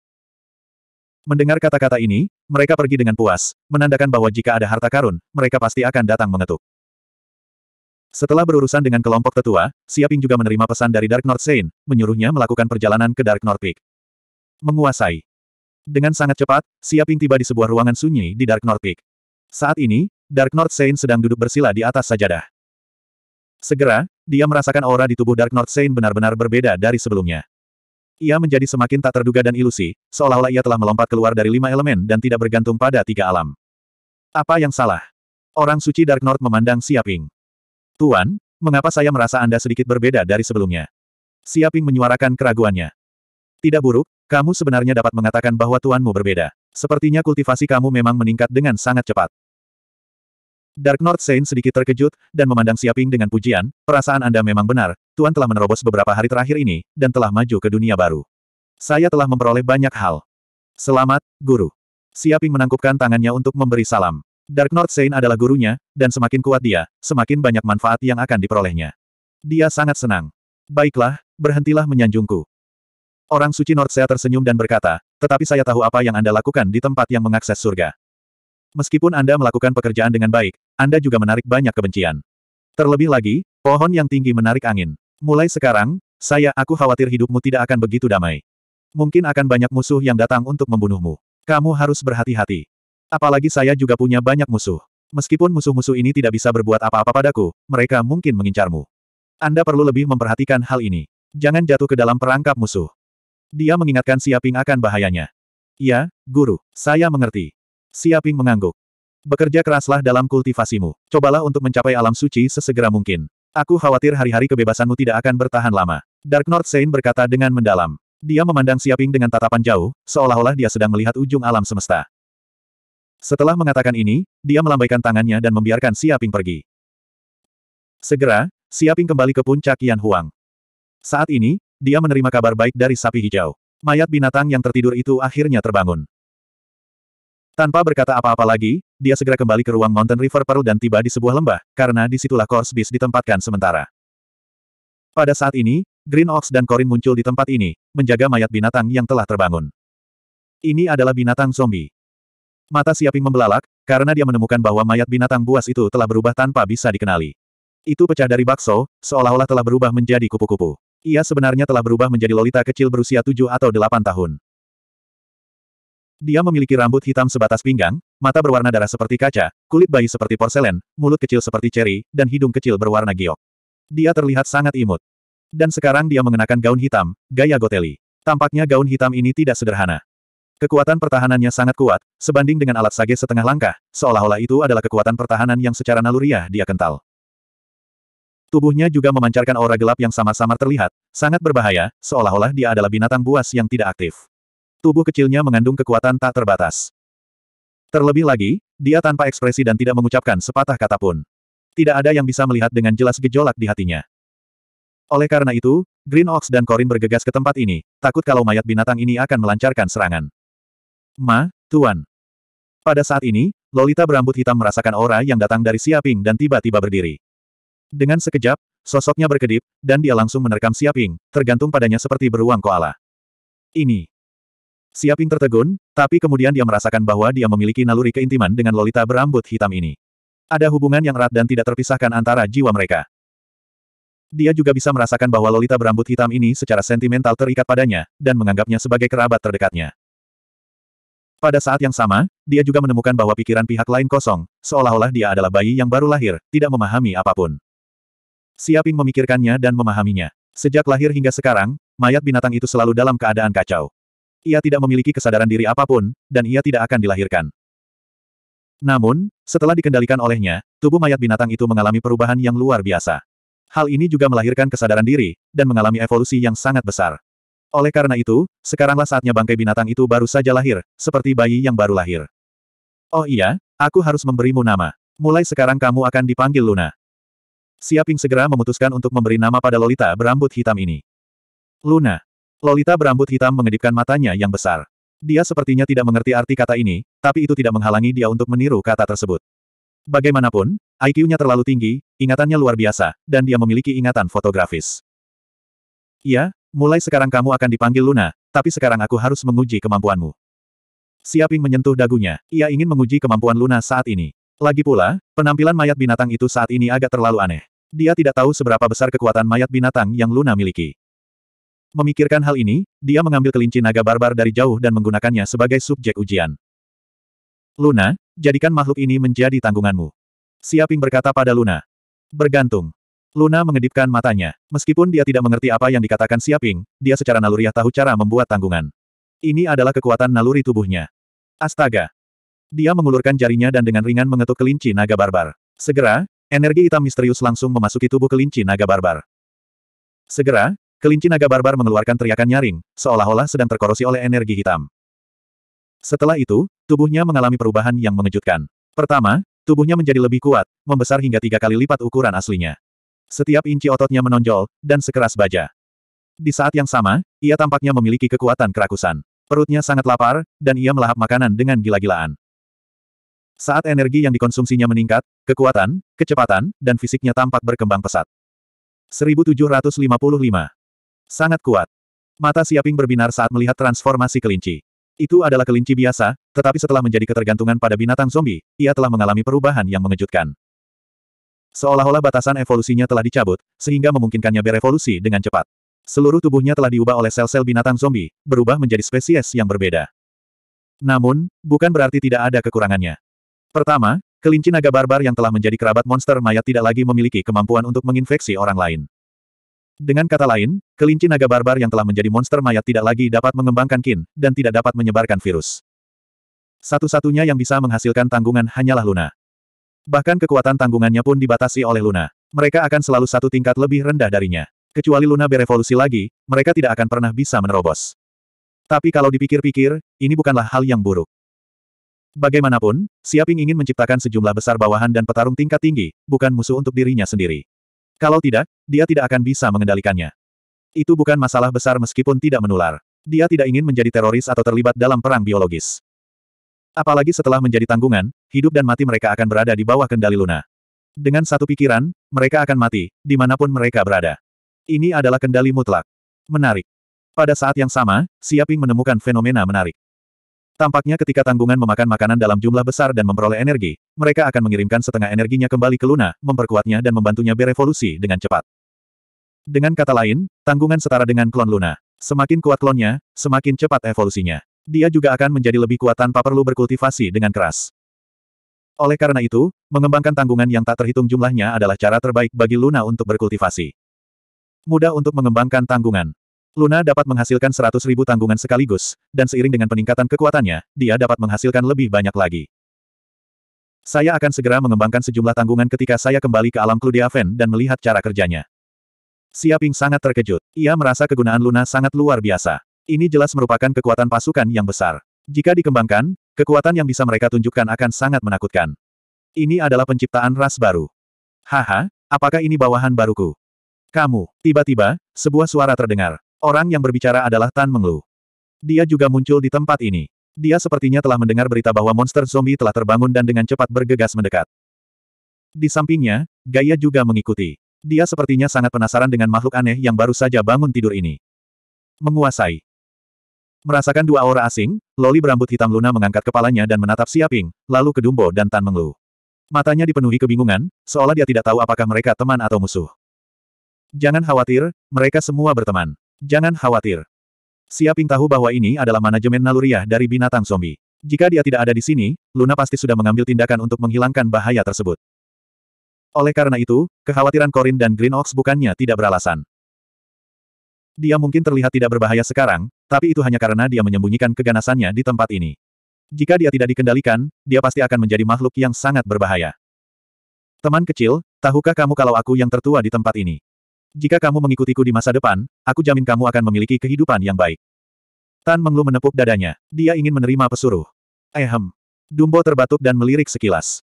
Mendengar kata-kata ini, mereka pergi dengan puas, menandakan bahwa jika ada harta karun, mereka pasti akan datang mengetuk. Setelah berurusan dengan kelompok tetua, Siaping juga menerima pesan dari Dark North Saint, menyuruhnya melakukan perjalanan ke Dark North Peak. Menguasai. Dengan sangat cepat, Siaping tiba di sebuah ruangan sunyi di Dark North Peak. Saat ini, Dark North Saint sedang duduk bersila di atas sajadah. Segera, dia merasakan aura di tubuh Dark North Saint benar-benar berbeda dari sebelumnya. Ia menjadi semakin tak terduga dan ilusi, seolah-olah ia telah melompat keluar dari lima elemen dan tidak bergantung pada tiga alam. Apa yang salah? Orang suci Dark North memandang Siaping. Tuan, mengapa saya merasa Anda sedikit berbeda dari sebelumnya? Siaping menyuarakan keraguannya. Tidak buruk, kamu sebenarnya dapat mengatakan bahwa tuanmu berbeda. Sepertinya kultivasi kamu memang meningkat dengan sangat cepat. Dark North Saint sedikit terkejut, dan memandang Siaping dengan pujian, perasaan Anda memang benar, Tuan telah menerobos beberapa hari terakhir ini, dan telah maju ke dunia baru. Saya telah memperoleh banyak hal. Selamat, Guru. Siaping menangkupkan tangannya untuk memberi salam. Dark North Saint adalah gurunya, dan semakin kuat dia, semakin banyak manfaat yang akan diperolehnya. Dia sangat senang. Baiklah, berhentilah menyanjungku. Orang suci North Sea tersenyum dan berkata, tetapi saya tahu apa yang Anda lakukan di tempat yang mengakses surga. Meskipun Anda melakukan pekerjaan dengan baik, Anda juga menarik banyak kebencian. Terlebih lagi, pohon yang tinggi menarik angin. Mulai sekarang, saya aku khawatir hidupmu tidak akan begitu damai. Mungkin akan banyak musuh yang datang untuk membunuhmu. Kamu harus berhati-hati. Apalagi saya juga punya banyak musuh. Meskipun musuh-musuh ini tidak bisa berbuat apa-apa padaku, mereka mungkin mengincarmu. Anda perlu lebih memperhatikan hal ini. Jangan jatuh ke dalam perangkap musuh. Dia mengingatkan Siaping akan bahayanya. Ya, guru, saya mengerti. Siaping mengangguk. Bekerja keraslah dalam kultivasimu. Cobalah untuk mencapai alam suci sesegera mungkin. Aku khawatir hari-hari kebebasanmu tidak akan bertahan lama. Dark North Saint berkata dengan mendalam. Dia memandang Siaping dengan tatapan jauh, seolah-olah dia sedang melihat ujung alam semesta. Setelah mengatakan ini, dia melambaikan tangannya dan membiarkan Siaping pergi. Segera, Siaping kembali ke puncak Yan Huang. Saat ini, dia menerima kabar baik dari sapi hijau. Mayat binatang yang tertidur itu akhirnya terbangun. Tanpa berkata apa-apa lagi, dia segera kembali ke ruang Mountain River Peru dan tiba di sebuah lembah, karena disitulah Kors Beast ditempatkan sementara. Pada saat ini, Green Ox dan Corin muncul di tempat ini, menjaga mayat binatang yang telah terbangun. Ini adalah binatang zombie. Mata Siaping membelalak, karena dia menemukan bahwa mayat binatang buas itu telah berubah tanpa bisa dikenali. Itu pecah dari bakso, seolah-olah telah berubah menjadi kupu-kupu. Ia sebenarnya telah berubah menjadi lolita kecil berusia 7 atau 8 tahun. Dia memiliki rambut hitam sebatas pinggang, mata berwarna darah seperti kaca, kulit bayi seperti porselen, mulut kecil seperti ceri, dan hidung kecil berwarna giok. Dia terlihat sangat imut. Dan sekarang dia mengenakan gaun hitam, gaya goteli. Tampaknya gaun hitam ini tidak sederhana. Kekuatan pertahanannya sangat kuat, sebanding dengan alat sage setengah langkah, seolah-olah itu adalah kekuatan pertahanan yang secara naluriah dia kental. Tubuhnya juga memancarkan aura gelap yang sama-sama terlihat, sangat berbahaya, seolah-olah dia adalah binatang buas yang tidak aktif tubuh kecilnya mengandung kekuatan tak terbatas. Terlebih lagi, dia tanpa ekspresi dan tidak mengucapkan sepatah kata pun. Tidak ada yang bisa melihat dengan jelas gejolak di hatinya. Oleh karena itu, Green Ox dan Corin bergegas ke tempat ini, takut kalau mayat binatang ini akan melancarkan serangan. Ma, Tuan. Pada saat ini, Lolita berambut hitam merasakan aura yang datang dari Siaping dan tiba-tiba berdiri. Dengan sekejap, sosoknya berkedip, dan dia langsung menerkam Siaping, tergantung padanya seperti beruang koala. Ini. Siaping tertegun, tapi kemudian dia merasakan bahwa dia memiliki naluri keintiman dengan Lolita berambut hitam ini. Ada hubungan yang erat dan tidak terpisahkan antara jiwa mereka. Dia juga bisa merasakan bahwa Lolita berambut hitam ini secara sentimental terikat padanya, dan menganggapnya sebagai kerabat terdekatnya. Pada saat yang sama, dia juga menemukan bahwa pikiran pihak lain kosong, seolah-olah dia adalah bayi yang baru lahir, tidak memahami apapun. Siaping memikirkannya dan memahaminya. Sejak lahir hingga sekarang, mayat binatang itu selalu dalam keadaan kacau. Ia tidak memiliki kesadaran diri apapun, dan ia tidak akan dilahirkan. Namun, setelah dikendalikan olehnya, tubuh mayat binatang itu mengalami perubahan yang luar biasa. Hal ini juga melahirkan kesadaran diri, dan mengalami evolusi yang sangat besar. Oleh karena itu, sekaranglah saatnya bangkai binatang itu baru saja lahir, seperti bayi yang baru lahir. Oh iya, aku harus memberimu nama. Mulai sekarang kamu akan dipanggil Luna. Siaping segera memutuskan untuk memberi nama pada Lolita berambut hitam ini. Luna, Lolita berambut hitam mengedipkan matanya yang besar. Dia sepertinya tidak mengerti arti kata ini, tapi itu tidak menghalangi dia untuk meniru kata tersebut. Bagaimanapun, IQ-nya terlalu tinggi, ingatannya luar biasa, dan dia memiliki ingatan fotografis. Iya, mulai sekarang kamu akan dipanggil Luna, tapi sekarang aku harus menguji kemampuanmu. Siaping menyentuh dagunya, ia ingin menguji kemampuan Luna saat ini. Lagi pula, penampilan mayat binatang itu saat ini agak terlalu aneh. Dia tidak tahu seberapa besar kekuatan mayat binatang yang Luna miliki. Memikirkan hal ini, dia mengambil kelinci naga barbar dari jauh dan menggunakannya sebagai subjek ujian. Luna, jadikan makhluk ini menjadi tanggunganmu. Siaping berkata pada Luna. Bergantung. Luna mengedipkan matanya. Meskipun dia tidak mengerti apa yang dikatakan Siaping, dia secara naluriah tahu cara membuat tanggungan. Ini adalah kekuatan naluri tubuhnya. Astaga. Dia mengulurkan jarinya dan dengan ringan mengetuk kelinci naga barbar. Segera, energi hitam misterius langsung memasuki tubuh kelinci naga barbar. Segera, Kelinci naga barbar mengeluarkan teriakan nyaring, seolah-olah sedang terkorosi oleh energi hitam. Setelah itu, tubuhnya mengalami perubahan yang mengejutkan. Pertama, tubuhnya menjadi lebih kuat, membesar hingga tiga kali lipat ukuran aslinya. Setiap inci ototnya menonjol, dan sekeras baja. Di saat yang sama, ia tampaknya memiliki kekuatan kerakusan. Perutnya sangat lapar, dan ia melahap makanan dengan gila-gilaan. Saat energi yang dikonsumsinya meningkat, kekuatan, kecepatan, dan fisiknya tampak berkembang pesat. 1755 Sangat kuat. Mata Siaping berbinar saat melihat transformasi kelinci. Itu adalah kelinci biasa, tetapi setelah menjadi ketergantungan pada binatang zombie, ia telah mengalami perubahan yang mengejutkan. Seolah-olah batasan evolusinya telah dicabut, sehingga memungkinkannya berevolusi dengan cepat. Seluruh tubuhnya telah diubah oleh sel-sel binatang zombie, berubah menjadi spesies yang berbeda. Namun, bukan berarti tidak ada kekurangannya. Pertama, kelinci naga barbar yang telah menjadi kerabat monster mayat tidak lagi memiliki kemampuan untuk menginfeksi orang lain. Dengan kata lain, kelinci naga barbar yang telah menjadi monster mayat tidak lagi dapat mengembangkan kin, dan tidak dapat menyebarkan virus. Satu-satunya yang bisa menghasilkan tanggungan hanyalah Luna. Bahkan kekuatan tanggungannya pun dibatasi oleh Luna. Mereka akan selalu satu tingkat lebih rendah darinya. Kecuali Luna berevolusi lagi, mereka tidak akan pernah bisa menerobos. Tapi kalau dipikir-pikir, ini bukanlah hal yang buruk. Bagaimanapun, Siaping ingin menciptakan sejumlah besar bawahan dan petarung tingkat tinggi, bukan musuh untuk dirinya sendiri. Kalau tidak, dia tidak akan bisa mengendalikannya. Itu bukan masalah besar meskipun tidak menular. Dia tidak ingin menjadi teroris atau terlibat dalam perang biologis. Apalagi setelah menjadi tanggungan, hidup dan mati mereka akan berada di bawah kendali Luna. Dengan satu pikiran, mereka akan mati, dimanapun mereka berada. Ini adalah kendali mutlak. Menarik. Pada saat yang sama, Siaping menemukan fenomena menarik. Tampaknya ketika tanggungan memakan makanan dalam jumlah besar dan memperoleh energi, mereka akan mengirimkan setengah energinya kembali ke Luna, memperkuatnya dan membantunya berevolusi dengan cepat. Dengan kata lain, tanggungan setara dengan klon Luna. Semakin kuat klonnya, semakin cepat evolusinya. Dia juga akan menjadi lebih kuat tanpa perlu berkultivasi dengan keras. Oleh karena itu, mengembangkan tanggungan yang tak terhitung jumlahnya adalah cara terbaik bagi Luna untuk berkultivasi. Mudah untuk mengembangkan tanggungan. Luna dapat menghasilkan 100 ribu tanggungan sekaligus, dan seiring dengan peningkatan kekuatannya, dia dapat menghasilkan lebih banyak lagi. Saya akan segera mengembangkan sejumlah tanggungan ketika saya kembali ke alam Kludiaven dan melihat cara kerjanya. Siaping sangat terkejut. Ia merasa kegunaan Luna sangat luar biasa. Ini jelas merupakan kekuatan pasukan yang besar. Jika dikembangkan, kekuatan yang bisa mereka tunjukkan akan sangat menakutkan. Ini adalah penciptaan ras baru. Haha, apakah ini bawahan baruku? Kamu, tiba-tiba, sebuah suara terdengar. Orang yang berbicara adalah Tan Menglu. Dia juga muncul di tempat ini. Dia sepertinya telah mendengar berita bahwa monster zombie telah terbangun dan dengan cepat bergegas mendekat. Di sampingnya, Gaya juga mengikuti. Dia sepertinya sangat penasaran dengan makhluk aneh yang baru saja bangun tidur ini. Menguasai. Merasakan dua aura asing, Loli berambut hitam Luna mengangkat kepalanya dan menatap Siaping, lalu ke dan Tan Menglu. Matanya dipenuhi kebingungan, seolah dia tidak tahu apakah mereka teman atau musuh. Jangan khawatir, mereka semua berteman. Jangan khawatir. Siaping tahu bahwa ini adalah manajemen naluriah dari binatang zombie. Jika dia tidak ada di sini, Luna pasti sudah mengambil tindakan untuk menghilangkan bahaya tersebut. Oleh karena itu, kekhawatiran Corin dan Green Ox bukannya tidak beralasan. Dia mungkin terlihat tidak berbahaya sekarang, tapi itu hanya karena dia menyembunyikan keganasannya di tempat ini. Jika dia tidak dikendalikan, dia pasti akan menjadi makhluk yang sangat berbahaya. Teman kecil, tahukah kamu kalau aku yang tertua di tempat ini? Jika kamu mengikutiku di masa depan, aku jamin kamu akan memiliki kehidupan yang baik. Tan Menglu menepuk dadanya. Dia ingin menerima pesuruh. Ehem. Dumbo terbatuk dan melirik sekilas.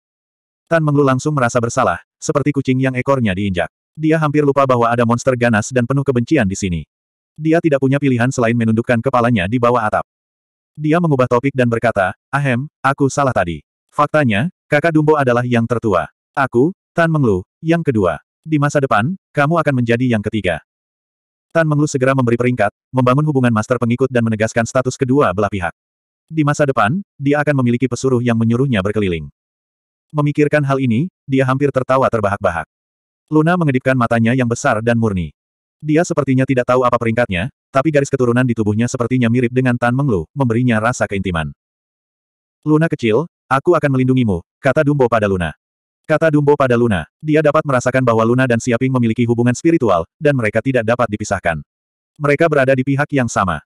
Tan Menglu langsung merasa bersalah, seperti kucing yang ekornya diinjak. Dia hampir lupa bahwa ada monster ganas dan penuh kebencian di sini. Dia tidak punya pilihan selain menundukkan kepalanya di bawah atap. Dia mengubah topik dan berkata, Ahem, aku salah tadi. Faktanya, kakak Dumbo adalah yang tertua. Aku, Tan Menglu, yang kedua. Di masa depan, kamu akan menjadi yang ketiga. Tan Menglu segera memberi peringkat, membangun hubungan master pengikut dan menegaskan status kedua belah pihak. Di masa depan, dia akan memiliki pesuruh yang menyuruhnya berkeliling. Memikirkan hal ini, dia hampir tertawa terbahak-bahak. Luna mengedipkan matanya yang besar dan murni. Dia sepertinya tidak tahu apa peringkatnya, tapi garis keturunan di tubuhnya sepertinya mirip dengan Tan Menglu, memberinya rasa keintiman. Luna kecil, aku akan melindungimu, kata Dumbo pada Luna. Kata Dumbo pada Luna, dia dapat merasakan bahwa Luna dan Siaping memiliki hubungan spiritual, dan mereka tidak dapat dipisahkan. Mereka berada di pihak yang sama.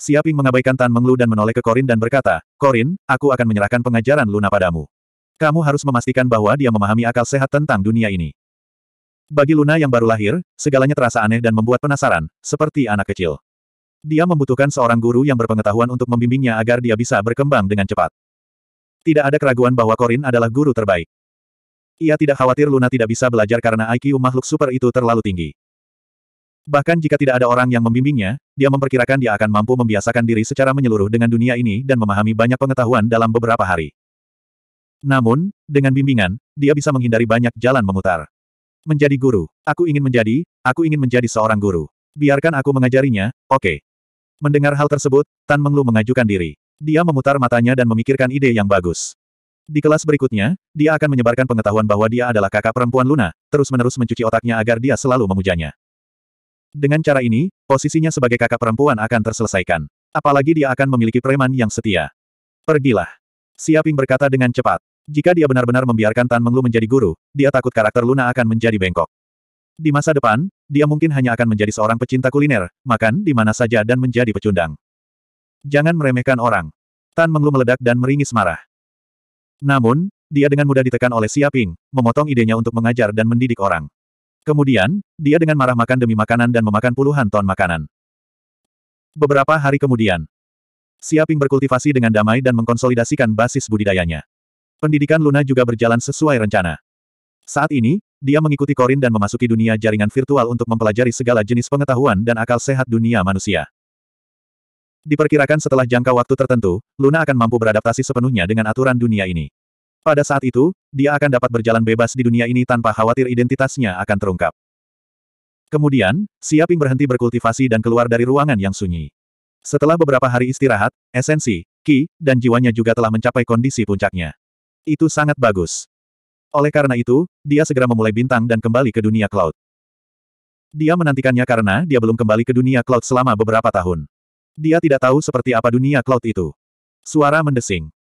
Siaping mengabaikan Tan Menglu dan menoleh ke Korin dan berkata, Korin, aku akan menyerahkan pengajaran Luna padamu. Kamu harus memastikan bahwa dia memahami akal sehat tentang dunia ini. Bagi Luna yang baru lahir, segalanya terasa aneh dan membuat penasaran, seperti anak kecil. Dia membutuhkan seorang guru yang berpengetahuan untuk membimbingnya agar dia bisa berkembang dengan cepat. Tidak ada keraguan bahwa Korin adalah guru terbaik. Ia tidak khawatir Luna tidak bisa belajar karena IQ makhluk super itu terlalu tinggi. Bahkan jika tidak ada orang yang membimbingnya, dia memperkirakan dia akan mampu membiasakan diri secara menyeluruh dengan dunia ini dan memahami banyak pengetahuan dalam beberapa hari. Namun, dengan bimbingan, dia bisa menghindari banyak jalan memutar. Menjadi guru. Aku ingin menjadi, aku ingin menjadi seorang guru. Biarkan aku mengajarinya, oke. Okay. Mendengar hal tersebut, Tan Menglu mengajukan diri. Dia memutar matanya dan memikirkan ide yang bagus. Di kelas berikutnya, dia akan menyebarkan pengetahuan bahwa dia adalah kakak perempuan Luna, terus-menerus mencuci otaknya agar dia selalu memujanya. Dengan cara ini, posisinya sebagai kakak perempuan akan terselesaikan. Apalagi dia akan memiliki preman yang setia. Pergilah. Siaping berkata dengan cepat. Jika dia benar-benar membiarkan Tan Menglu menjadi guru, dia takut karakter Luna akan menjadi bengkok. Di masa depan, dia mungkin hanya akan menjadi seorang pecinta kuliner, makan di mana saja dan menjadi pecundang. Jangan meremehkan orang. Tan Menglu meledak dan meringis marah. Namun, dia dengan mudah ditekan oleh Siaping, memotong idenya untuk mengajar dan mendidik orang. Kemudian, dia dengan marah makan demi makanan dan memakan puluhan ton makanan. Beberapa hari kemudian, Siaping berkultivasi dengan damai dan mengkonsolidasikan basis budidayanya. Pendidikan Luna juga berjalan sesuai rencana. Saat ini, dia mengikuti Korin dan memasuki dunia jaringan virtual untuk mempelajari segala jenis pengetahuan dan akal sehat dunia manusia. Diperkirakan setelah jangka waktu tertentu, Luna akan mampu beradaptasi sepenuhnya dengan aturan dunia ini. Pada saat itu, dia akan dapat berjalan bebas di dunia ini tanpa khawatir identitasnya akan terungkap. Kemudian, Siaping berhenti berkultivasi dan keluar dari ruangan yang sunyi. Setelah beberapa hari istirahat, esensi, ki, dan jiwanya juga telah mencapai kondisi puncaknya. Itu sangat bagus. Oleh karena itu, dia segera memulai bintang dan kembali ke dunia cloud. Dia menantikannya karena dia belum kembali ke dunia cloud selama beberapa tahun. Dia tidak tahu seperti apa dunia cloud itu. Suara mendesing.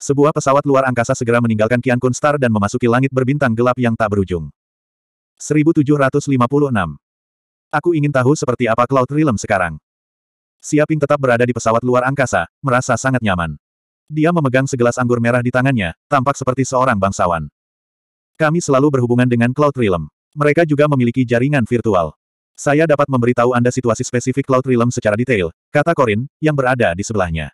Sebuah pesawat luar angkasa segera meninggalkan Kian Kun Star dan memasuki langit berbintang gelap yang tak berujung. 1756. Aku ingin tahu seperti apa Cloud Realm sekarang. Siaping tetap berada di pesawat luar angkasa, merasa sangat nyaman. Dia memegang segelas anggur merah di tangannya, tampak seperti seorang bangsawan. Kami selalu berhubungan dengan Cloud Realm. Mereka juga memiliki jaringan virtual. Saya dapat memberitahu Anda situasi spesifik Cloud Realm secara detail, kata Corin, yang berada di sebelahnya.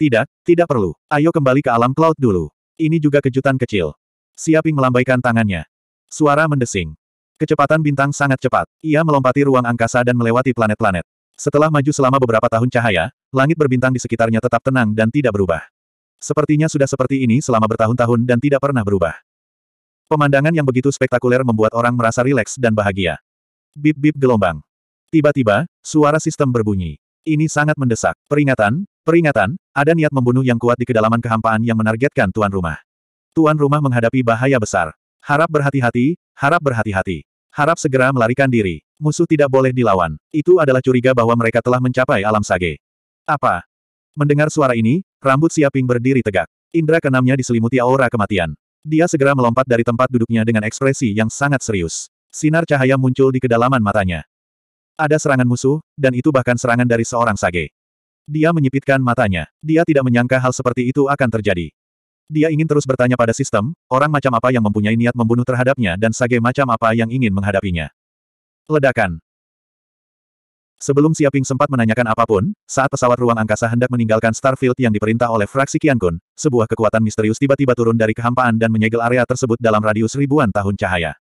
Tidak, tidak perlu. Ayo kembali ke alam Cloud dulu. Ini juga kejutan kecil. Siaping melambaikan tangannya. Suara mendesing. Kecepatan bintang sangat cepat. Ia melompati ruang angkasa dan melewati planet-planet. Setelah maju selama beberapa tahun cahaya, langit berbintang di sekitarnya tetap tenang dan tidak berubah. Sepertinya sudah seperti ini selama bertahun-tahun dan tidak pernah berubah. Pemandangan yang begitu spektakuler membuat orang merasa rileks dan bahagia. Bip-bip gelombang. Tiba-tiba, suara sistem berbunyi. Ini sangat mendesak. Peringatan, peringatan, ada niat membunuh yang kuat di kedalaman kehampaan yang menargetkan tuan rumah. Tuan rumah menghadapi bahaya besar. Harap berhati-hati, harap berhati-hati. Harap segera melarikan diri. Musuh tidak boleh dilawan. Itu adalah curiga bahwa mereka telah mencapai alam sage. Apa? Mendengar suara ini, rambut Siaping berdiri tegak. Indra keenamnya diselimuti aura kematian. Dia segera melompat dari tempat duduknya dengan ekspresi yang sangat serius. Sinar cahaya muncul di kedalaman matanya. Ada serangan musuh, dan itu bahkan serangan dari seorang sage. Dia menyipitkan matanya. Dia tidak menyangka hal seperti itu akan terjadi. Dia ingin terus bertanya pada sistem, orang macam apa yang mempunyai niat membunuh terhadapnya dan sage macam apa yang ingin menghadapinya. Ledakan. Sebelum Siaping sempat menanyakan apapun, saat pesawat ruang angkasa hendak meninggalkan Starfield yang diperintah oleh fraksi Kun, sebuah kekuatan misterius tiba-tiba turun dari kehampaan dan menyegel area tersebut dalam radius ribuan tahun cahaya.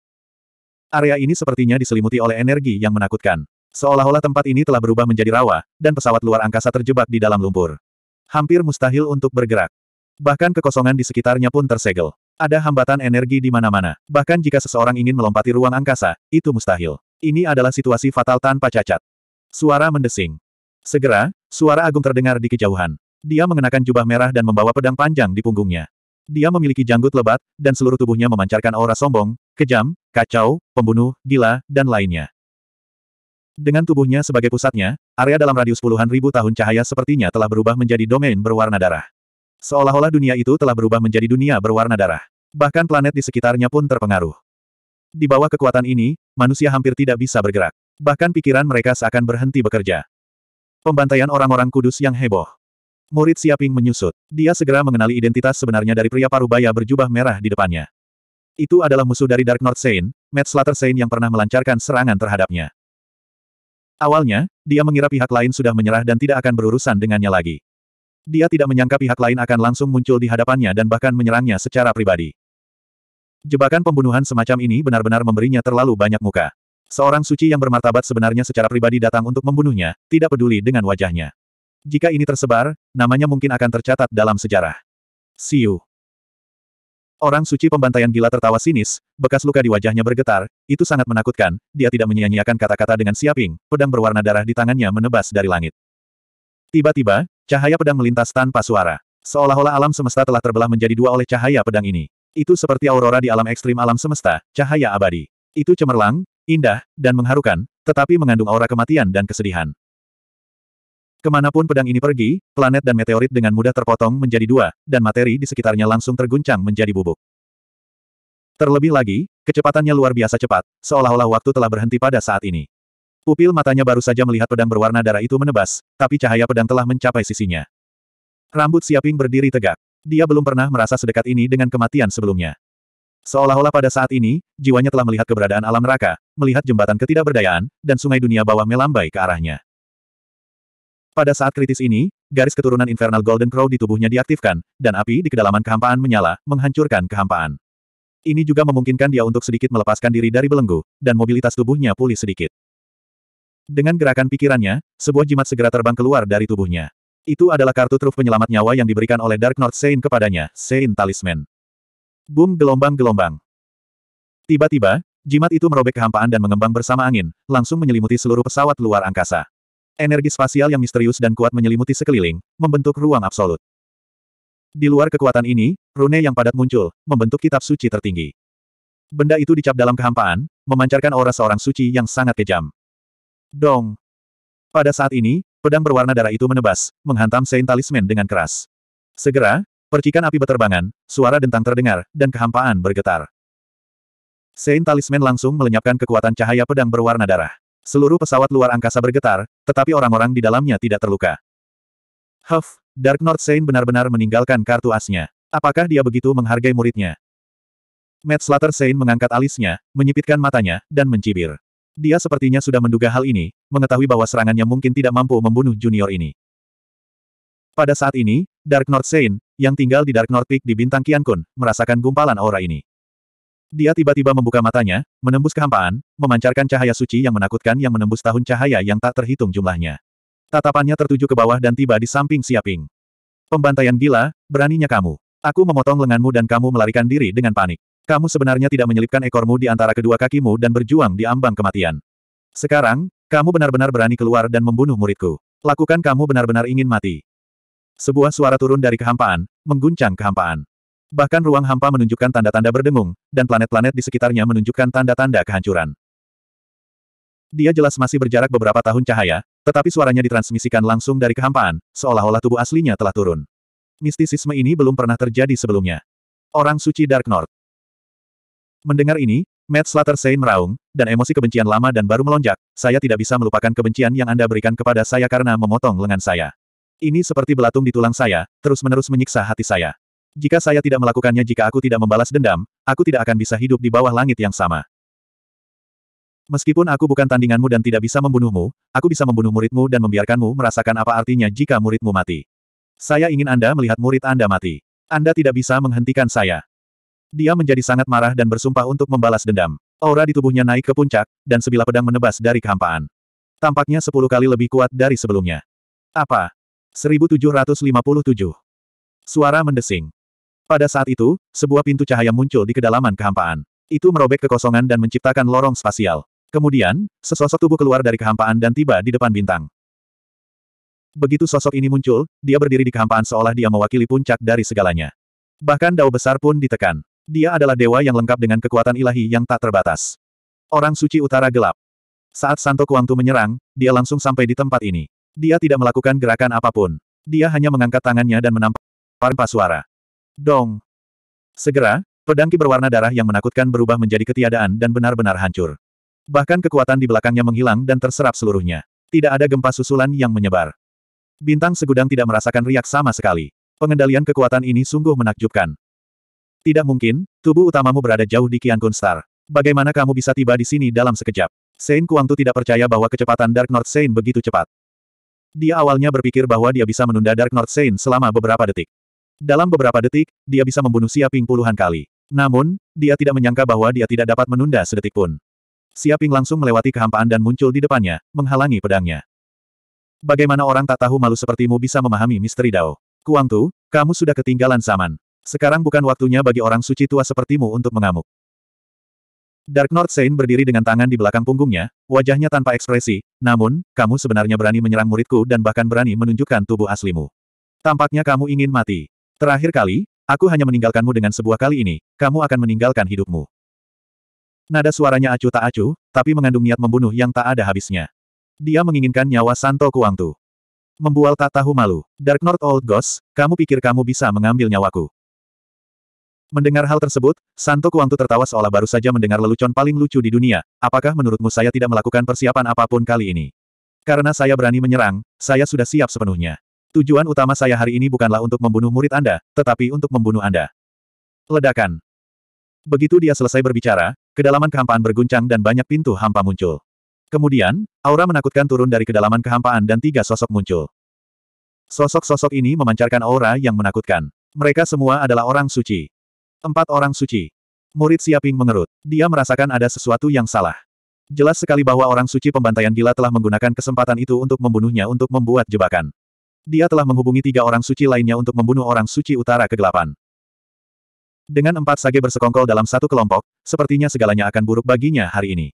Area ini sepertinya diselimuti oleh energi yang menakutkan. Seolah-olah tempat ini telah berubah menjadi rawa, dan pesawat luar angkasa terjebak di dalam lumpur. Hampir mustahil untuk bergerak. Bahkan kekosongan di sekitarnya pun tersegel. Ada hambatan energi di mana-mana. Bahkan jika seseorang ingin melompati ruang angkasa, itu mustahil. Ini adalah situasi fatal tanpa cacat. Suara mendesing. Segera, suara agung terdengar di kejauhan. Dia mengenakan jubah merah dan membawa pedang panjang di punggungnya. Dia memiliki janggut lebat, dan seluruh tubuhnya memancarkan aura sombong, kejam, kacau, pembunuh, gila, dan lainnya. Dengan tubuhnya sebagai pusatnya, area dalam radius puluhan ribu tahun cahaya sepertinya telah berubah menjadi domain berwarna darah. Seolah-olah dunia itu telah berubah menjadi dunia berwarna darah. Bahkan planet di sekitarnya pun terpengaruh. Di bawah kekuatan ini, manusia hampir tidak bisa bergerak. Bahkan pikiran mereka seakan berhenti bekerja. Pembantaian orang-orang kudus yang heboh. Murid Siaping menyusut. Dia segera mengenali identitas sebenarnya dari pria parubaya berjubah merah di depannya. Itu adalah musuh dari Dark North Saint, Matt Slater Saint yang pernah melancarkan serangan terhadapnya. Awalnya, dia mengira pihak lain sudah menyerah dan tidak akan berurusan dengannya lagi. Dia tidak menyangka pihak lain akan langsung muncul di hadapannya dan bahkan menyerangnya secara pribadi. Jebakan pembunuhan semacam ini benar-benar memberinya terlalu banyak muka. Seorang suci yang bermartabat sebenarnya secara pribadi datang untuk membunuhnya, tidak peduli dengan wajahnya. Jika ini tersebar, namanya mungkin akan tercatat dalam sejarah. Siu. Orang suci pembantaian gila tertawa sinis, bekas luka di wajahnya bergetar, itu sangat menakutkan, dia tidak menyia-nyiakan kata-kata dengan siaping, pedang berwarna darah di tangannya menebas dari langit. Tiba-tiba, cahaya pedang melintas tanpa suara. Seolah-olah alam semesta telah terbelah menjadi dua oleh cahaya pedang ini. Itu seperti aurora di alam ekstrim alam semesta, cahaya abadi. Itu cemerlang, indah, dan mengharukan, tetapi mengandung aura kematian dan kesedihan. Kemanapun pedang ini pergi, planet dan meteorit dengan mudah terpotong menjadi dua, dan materi di sekitarnya langsung terguncang menjadi bubuk. Terlebih lagi, kecepatannya luar biasa cepat, seolah-olah waktu telah berhenti pada saat ini. Pupil matanya baru saja melihat pedang berwarna darah itu menebas, tapi cahaya pedang telah mencapai sisinya. Rambut Siaping berdiri tegak. Dia belum pernah merasa sedekat ini dengan kematian sebelumnya. Seolah-olah pada saat ini, jiwanya telah melihat keberadaan alam neraka, melihat jembatan ketidakberdayaan, dan sungai dunia bawah melambai ke arahnya. Pada saat kritis ini, garis keturunan Infernal Golden Crow di tubuhnya diaktifkan, dan api di kedalaman kehampaan menyala, menghancurkan kehampaan. Ini juga memungkinkan dia untuk sedikit melepaskan diri dari belenggu, dan mobilitas tubuhnya pulih sedikit. Dengan gerakan pikirannya, sebuah jimat segera terbang keluar dari tubuhnya. Itu adalah kartu truf penyelamat nyawa yang diberikan oleh Dark North Sein kepadanya, Sein Talisman. Boom gelombang-gelombang. Tiba-tiba, jimat itu merobek kehampaan dan mengembang bersama angin, langsung menyelimuti seluruh pesawat luar angkasa. Energi spasial yang misterius dan kuat menyelimuti sekeliling, membentuk ruang absolut. Di luar kekuatan ini, rune yang padat muncul, membentuk kitab suci tertinggi. Benda itu dicap dalam kehampaan, memancarkan aura seorang suci yang sangat kejam. Dong! Pada saat ini, pedang berwarna darah itu menebas, menghantam Saint Talisman dengan keras. Segera, percikan api beterbangan, suara dentang terdengar, dan kehampaan bergetar. Saint Talisman langsung melenyapkan kekuatan cahaya pedang berwarna darah. Seluruh pesawat luar angkasa bergetar, tetapi orang-orang di dalamnya tidak terluka. Huff, Dark North Saint benar-benar meninggalkan kartu asnya. Apakah dia begitu menghargai muridnya? Matt Slater Saint mengangkat alisnya, menyipitkan matanya, dan mencibir. Dia sepertinya sudah menduga hal ini, mengetahui bahwa serangannya mungkin tidak mampu membunuh junior ini. Pada saat ini, Dark North Saint, yang tinggal di Dark North Peak di Bintang Kiankun, merasakan gumpalan aura ini. Dia tiba-tiba membuka matanya, menembus kehampaan, memancarkan cahaya suci yang menakutkan yang menembus tahun cahaya yang tak terhitung jumlahnya. Tatapannya tertuju ke bawah dan tiba di samping Siaping. Pembantaian gila, beraninya kamu. Aku memotong lenganmu dan kamu melarikan diri dengan panik. Kamu sebenarnya tidak menyelipkan ekormu di antara kedua kakimu dan berjuang di ambang kematian. Sekarang, kamu benar-benar berani keluar dan membunuh muridku. Lakukan kamu benar-benar ingin mati. Sebuah suara turun dari kehampaan, mengguncang kehampaan. Bahkan ruang hampa menunjukkan tanda-tanda berdengung, dan planet-planet di sekitarnya menunjukkan tanda-tanda kehancuran. Dia jelas masih berjarak beberapa tahun cahaya, tetapi suaranya ditransmisikan langsung dari kehampaan, seolah-olah tubuh aslinya telah turun. Mistisisme ini belum pernah terjadi sebelumnya. Orang suci Dark North. Mendengar ini, Matt Slater Saint meraung, dan emosi kebencian lama dan baru melonjak, saya tidak bisa melupakan kebencian yang Anda berikan kepada saya karena memotong lengan saya. Ini seperti belatung di tulang saya, terus-menerus menyiksa hati saya. Jika saya tidak melakukannya jika aku tidak membalas dendam, aku tidak akan bisa hidup di bawah langit yang sama. Meskipun aku bukan tandinganmu dan tidak bisa membunuhmu, aku bisa membunuh muridmu dan membiarkanmu merasakan apa artinya jika muridmu mati. Saya ingin Anda melihat murid Anda mati. Anda tidak bisa menghentikan saya. Dia menjadi sangat marah dan bersumpah untuk membalas dendam. Aura di tubuhnya naik ke puncak, dan sebilah pedang menebas dari kehampaan. Tampaknya sepuluh kali lebih kuat dari sebelumnya. Apa? 1757. Suara mendesing. Pada saat itu, sebuah pintu cahaya muncul di kedalaman kehampaan. Itu merobek kekosongan dan menciptakan lorong spasial. Kemudian, sesosok tubuh keluar dari kehampaan dan tiba di depan bintang. Begitu sosok ini muncul, dia berdiri di kehampaan seolah dia mewakili puncak dari segalanya. Bahkan dao besar pun ditekan. Dia adalah dewa yang lengkap dengan kekuatan ilahi yang tak terbatas. Orang suci utara gelap. Saat Santo Kuangtu menyerang, dia langsung sampai di tempat ini. Dia tidak melakukan gerakan apapun. Dia hanya mengangkat tangannya dan menampar suara. Dong! Segera, pedangki berwarna darah yang menakutkan berubah menjadi ketiadaan dan benar-benar hancur. Bahkan kekuatan di belakangnya menghilang dan terserap seluruhnya. Tidak ada gempa susulan yang menyebar. Bintang segudang tidak merasakan riak sama sekali. Pengendalian kekuatan ini sungguh menakjubkan. Tidak mungkin, tubuh utamamu berada jauh di Kian Kun Star. Bagaimana kamu bisa tiba di sini dalam sekejap? Sein Kuangtu tidak percaya bahwa kecepatan Dark North Sein begitu cepat. Dia awalnya berpikir bahwa dia bisa menunda Dark North Sein selama beberapa detik. Dalam beberapa detik, dia bisa membunuh Siaping puluhan kali. Namun, dia tidak menyangka bahwa dia tidak dapat menunda sedetik pun. Siaping langsung melewati kehampaan dan muncul di depannya, menghalangi pedangnya. Bagaimana orang tak tahu malu sepertimu bisa memahami misteri Dao? Kuangtu, kamu sudah ketinggalan zaman. Sekarang bukan waktunya bagi orang suci tua sepertimu untuk mengamuk. Dark North Saint berdiri dengan tangan di belakang punggungnya, wajahnya tanpa ekspresi, namun, kamu sebenarnya berani menyerang muridku dan bahkan berani menunjukkan tubuh aslimu. Tampaknya kamu ingin mati. Terakhir kali, aku hanya meninggalkanmu dengan sebuah kali ini, kamu akan meninggalkan hidupmu. Nada suaranya acuh tak acuh, tapi mengandung niat membunuh yang tak ada habisnya. Dia menginginkan nyawa Santo Kuangtu. Membual tak tahu malu. Dark North Old Ghost, kamu pikir kamu bisa mengambil nyawaku. Mendengar hal tersebut, Santo Kuangtu tertawa seolah baru saja mendengar lelucon paling lucu di dunia. Apakah menurutmu saya tidak melakukan persiapan apapun kali ini? Karena saya berani menyerang, saya sudah siap sepenuhnya. Tujuan utama saya hari ini bukanlah untuk membunuh murid Anda, tetapi untuk membunuh Anda. Ledakan. Begitu dia selesai berbicara, kedalaman kehampaan berguncang dan banyak pintu hampa muncul. Kemudian, aura menakutkan turun dari kedalaman kehampaan dan tiga sosok muncul. Sosok-sosok ini memancarkan aura yang menakutkan. Mereka semua adalah orang suci. Empat orang suci. Murid Siaping mengerut. Dia merasakan ada sesuatu yang salah. Jelas sekali bahwa orang suci pembantaian gila telah menggunakan kesempatan itu untuk membunuhnya untuk membuat jebakan. Dia telah menghubungi tiga orang suci lainnya untuk membunuh orang suci utara kegelapan. Dengan empat sage bersekongkol dalam satu kelompok, sepertinya segalanya akan buruk baginya hari ini.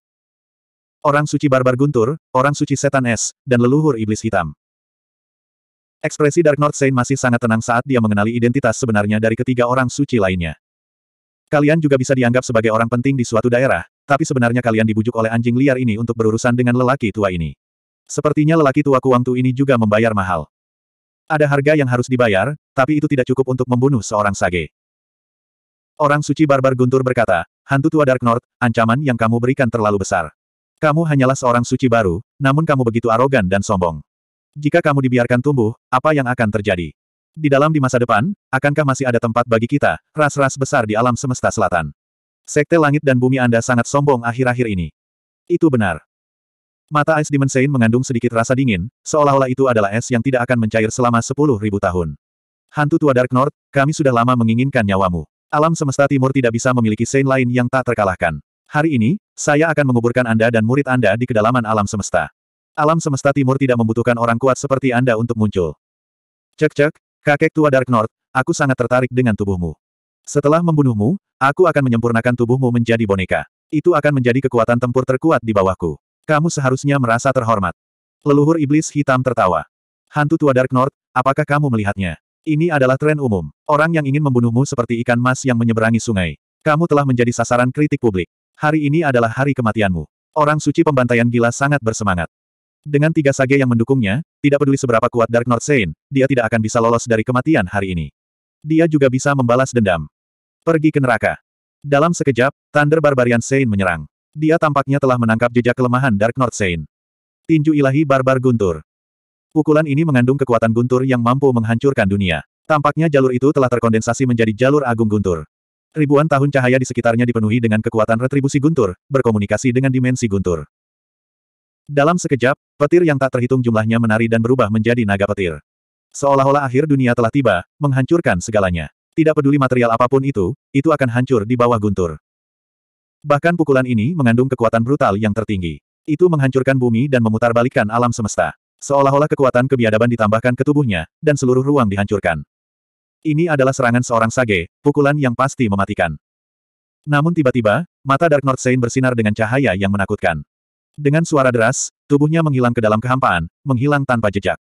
Orang suci barbar guntur, orang suci setan es, dan leluhur iblis hitam. Ekspresi Dark North Saint masih sangat tenang saat dia mengenali identitas sebenarnya dari ketiga orang suci lainnya. Kalian juga bisa dianggap sebagai orang penting di suatu daerah, tapi sebenarnya kalian dibujuk oleh anjing liar ini untuk berurusan dengan lelaki tua ini. Sepertinya lelaki tua Kuangtu ini juga membayar mahal. Ada harga yang harus dibayar, tapi itu tidak cukup untuk membunuh seorang sage. Orang suci barbar guntur berkata, hantu tua Dark North, ancaman yang kamu berikan terlalu besar. Kamu hanyalah seorang suci baru, namun kamu begitu arogan dan sombong. Jika kamu dibiarkan tumbuh, apa yang akan terjadi? Di dalam di masa depan, akankah masih ada tempat bagi kita, ras-ras besar di alam semesta selatan? Sekte langit dan bumi Anda sangat sombong akhir-akhir ini. Itu benar. Mata Ice Demon Saint mengandung sedikit rasa dingin, seolah-olah itu adalah es yang tidak akan mencair selama sepuluh ribu tahun. Hantu tua Dark North, kami sudah lama menginginkan nyawamu. Alam semesta timur tidak bisa memiliki Saint lain yang tak terkalahkan. Hari ini, saya akan menguburkan Anda dan murid Anda di kedalaman alam semesta. Alam semesta timur tidak membutuhkan orang kuat seperti Anda untuk muncul. Cek-cek, kakek tua Dark North, aku sangat tertarik dengan tubuhmu. Setelah membunuhmu, aku akan menyempurnakan tubuhmu menjadi boneka. Itu akan menjadi kekuatan tempur terkuat di bawahku. Kamu seharusnya merasa terhormat. Leluhur iblis hitam tertawa. Hantu tua Dark North, apakah kamu melihatnya? Ini adalah tren umum. Orang yang ingin membunuhmu seperti ikan mas yang menyeberangi sungai. Kamu telah menjadi sasaran kritik publik. Hari ini adalah hari kematianmu. Orang suci pembantaian gila sangat bersemangat. Dengan tiga sage yang mendukungnya, tidak peduli seberapa kuat Dark North Saint, dia tidak akan bisa lolos dari kematian hari ini. Dia juga bisa membalas dendam. Pergi ke neraka. Dalam sekejap, Thunder Barbarian Saint menyerang. Dia tampaknya telah menangkap jejak kelemahan Dark North Saint. Tinju ilahi barbar guntur. Pukulan ini mengandung kekuatan guntur yang mampu menghancurkan dunia. Tampaknya jalur itu telah terkondensasi menjadi jalur agung guntur. Ribuan tahun cahaya di sekitarnya dipenuhi dengan kekuatan retribusi guntur, berkomunikasi dengan dimensi guntur. Dalam sekejap, petir yang tak terhitung jumlahnya menari dan berubah menjadi naga petir. Seolah-olah akhir dunia telah tiba, menghancurkan segalanya. Tidak peduli material apapun itu, itu akan hancur di bawah guntur. Bahkan pukulan ini mengandung kekuatan brutal yang tertinggi. Itu menghancurkan bumi dan memutarbalikkan alam semesta. Seolah-olah kekuatan kebiadaban ditambahkan ke tubuhnya, dan seluruh ruang dihancurkan. Ini adalah serangan seorang sage, pukulan yang pasti mematikan. Namun tiba-tiba, mata Dark North Saint bersinar dengan cahaya yang menakutkan. Dengan suara deras, tubuhnya menghilang ke dalam kehampaan, menghilang tanpa jejak.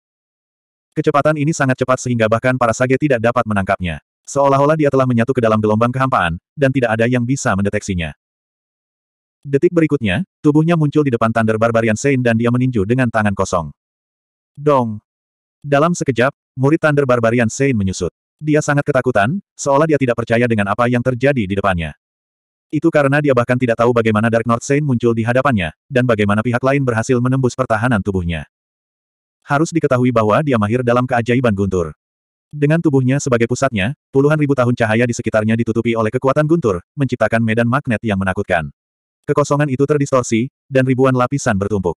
Kecepatan ini sangat cepat sehingga bahkan para sage tidak dapat menangkapnya. Seolah-olah dia telah menyatu ke dalam gelombang kehampaan, dan tidak ada yang bisa mendeteksinya. Detik berikutnya, tubuhnya muncul di depan Thunder Barbarian Saint dan dia meninju dengan tangan kosong. Dong! Dalam sekejap, murid Thunder Barbarian Saint menyusut. Dia sangat ketakutan, seolah dia tidak percaya dengan apa yang terjadi di depannya. Itu karena dia bahkan tidak tahu bagaimana Dark North Saint muncul di hadapannya, dan bagaimana pihak lain berhasil menembus pertahanan tubuhnya. Harus diketahui bahwa dia mahir dalam keajaiban guntur. Dengan tubuhnya sebagai pusatnya, puluhan ribu tahun cahaya di sekitarnya ditutupi oleh kekuatan guntur, menciptakan medan magnet yang menakutkan. Kekosongan itu terdistorsi, dan ribuan lapisan bertumpuk.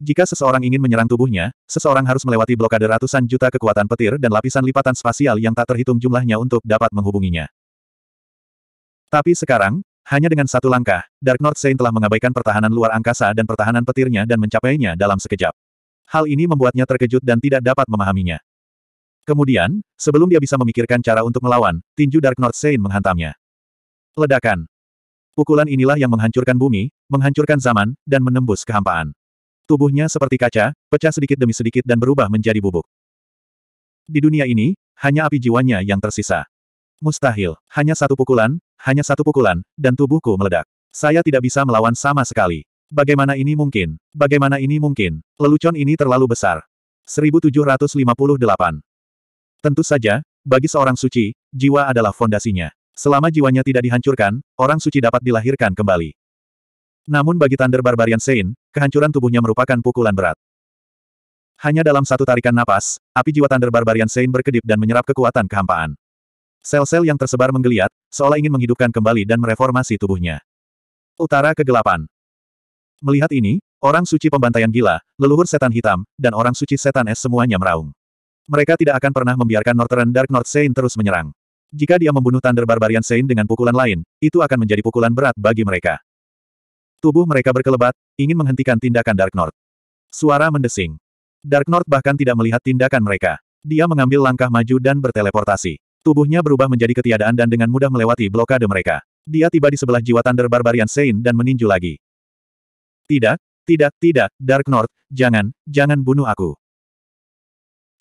Jika seseorang ingin menyerang tubuhnya, seseorang harus melewati blokade ratusan juta kekuatan petir dan lapisan lipatan spasial yang tak terhitung jumlahnya untuk dapat menghubunginya. Tapi sekarang, hanya dengan satu langkah, Dark North Saint telah mengabaikan pertahanan luar angkasa dan pertahanan petirnya dan mencapainya dalam sekejap. Hal ini membuatnya terkejut dan tidak dapat memahaminya. Kemudian, sebelum dia bisa memikirkan cara untuk melawan, tinju Dark North Saint menghantamnya. Ledakan. Pukulan inilah yang menghancurkan bumi, menghancurkan zaman, dan menembus kehampaan. Tubuhnya seperti kaca, pecah sedikit demi sedikit dan berubah menjadi bubuk. Di dunia ini, hanya api jiwanya yang tersisa. Mustahil, hanya satu pukulan, hanya satu pukulan, dan tubuhku meledak. Saya tidak bisa melawan sama sekali. Bagaimana ini mungkin? Bagaimana ini mungkin? Lelucon ini terlalu besar. 1758. Tentu saja, bagi seorang suci, jiwa adalah fondasinya. Selama jiwanya tidak dihancurkan, orang suci dapat dilahirkan kembali. Namun bagi Thunder Barbarian Sein, kehancuran tubuhnya merupakan pukulan berat. Hanya dalam satu tarikan napas, api jiwa Thunder Barbarian Sein berkedip dan menyerap kekuatan kehampaan. Sel-sel yang tersebar menggeliat, seolah ingin menghidupkan kembali dan mereformasi tubuhnya. Utara kegelapan. Melihat ini, orang suci pembantaian gila, leluhur setan hitam, dan orang suci setan es semuanya meraung. Mereka tidak akan pernah membiarkan Northern Dark North Saint terus menyerang. Jika dia membunuh Thunder Barbarian Saint dengan pukulan lain, itu akan menjadi pukulan berat bagi mereka. Tubuh mereka berkelebat, ingin menghentikan tindakan Dark North. Suara mendesing. Dark North bahkan tidak melihat tindakan mereka. Dia mengambil langkah maju dan berteleportasi. Tubuhnya berubah menjadi ketiadaan dan dengan mudah melewati blokade mereka. Dia tiba di sebelah jiwa Thunder Barbarian Saint dan meninju lagi. Tidak, tidak, tidak, Dark North, jangan, jangan bunuh aku.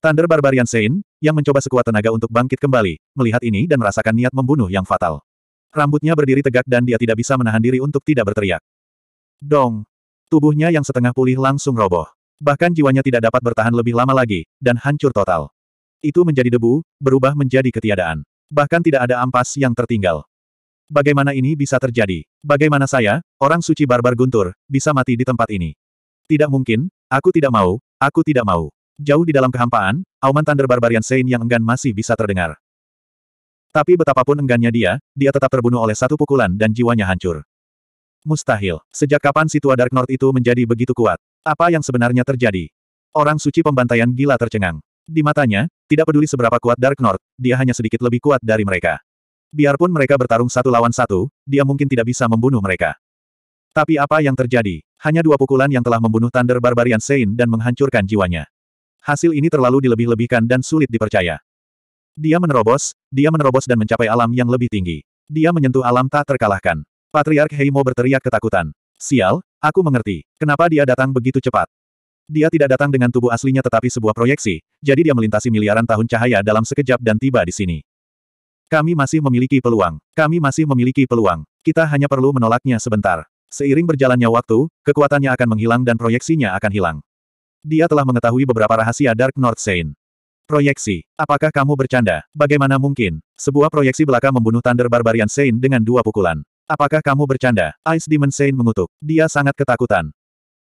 Thunder Barbarian Sein, yang mencoba sekuat tenaga untuk bangkit kembali, melihat ini dan merasakan niat membunuh yang fatal. Rambutnya berdiri tegak dan dia tidak bisa menahan diri untuk tidak berteriak. Dong! Tubuhnya yang setengah pulih langsung roboh. Bahkan jiwanya tidak dapat bertahan lebih lama lagi, dan hancur total. Itu menjadi debu, berubah menjadi ketiadaan. Bahkan tidak ada ampas yang tertinggal. Bagaimana ini bisa terjadi? Bagaimana saya, orang suci barbar guntur, bisa mati di tempat ini? Tidak mungkin, aku tidak mau, aku tidak mau. Jauh di dalam kehampaan, auman Thunder Barbarian Sein yang enggan masih bisa terdengar. Tapi betapapun enggannya dia, dia tetap terbunuh oleh satu pukulan dan jiwanya hancur. Mustahil. Sejak kapan situa Dark North itu menjadi begitu kuat? Apa yang sebenarnya terjadi? Orang suci pembantaian gila tercengang. Di matanya, tidak peduli seberapa kuat Dark North, dia hanya sedikit lebih kuat dari mereka. Biarpun mereka bertarung satu lawan satu, dia mungkin tidak bisa membunuh mereka. Tapi apa yang terjadi? Hanya dua pukulan yang telah membunuh Thunder Barbarian Sein dan menghancurkan jiwanya hasil ini terlalu dilebih-lebihkan dan sulit dipercaya. Dia menerobos, dia menerobos dan mencapai alam yang lebih tinggi. Dia menyentuh alam tak terkalahkan. Patriark Heimo berteriak ketakutan. Sial, aku mengerti. Kenapa dia datang begitu cepat? Dia tidak datang dengan tubuh aslinya tetapi sebuah proyeksi, jadi dia melintasi miliaran tahun cahaya dalam sekejap dan tiba di sini. Kami masih memiliki peluang. Kami masih memiliki peluang. Kita hanya perlu menolaknya sebentar. Seiring berjalannya waktu, kekuatannya akan menghilang dan proyeksinya akan hilang. Dia telah mengetahui beberapa rahasia Dark North Saint. Proyeksi. Apakah kamu bercanda? Bagaimana mungkin? Sebuah proyeksi belaka membunuh Thunder Barbarian Saint dengan dua pukulan. Apakah kamu bercanda? Ice Demon Saint mengutuk. Dia sangat ketakutan.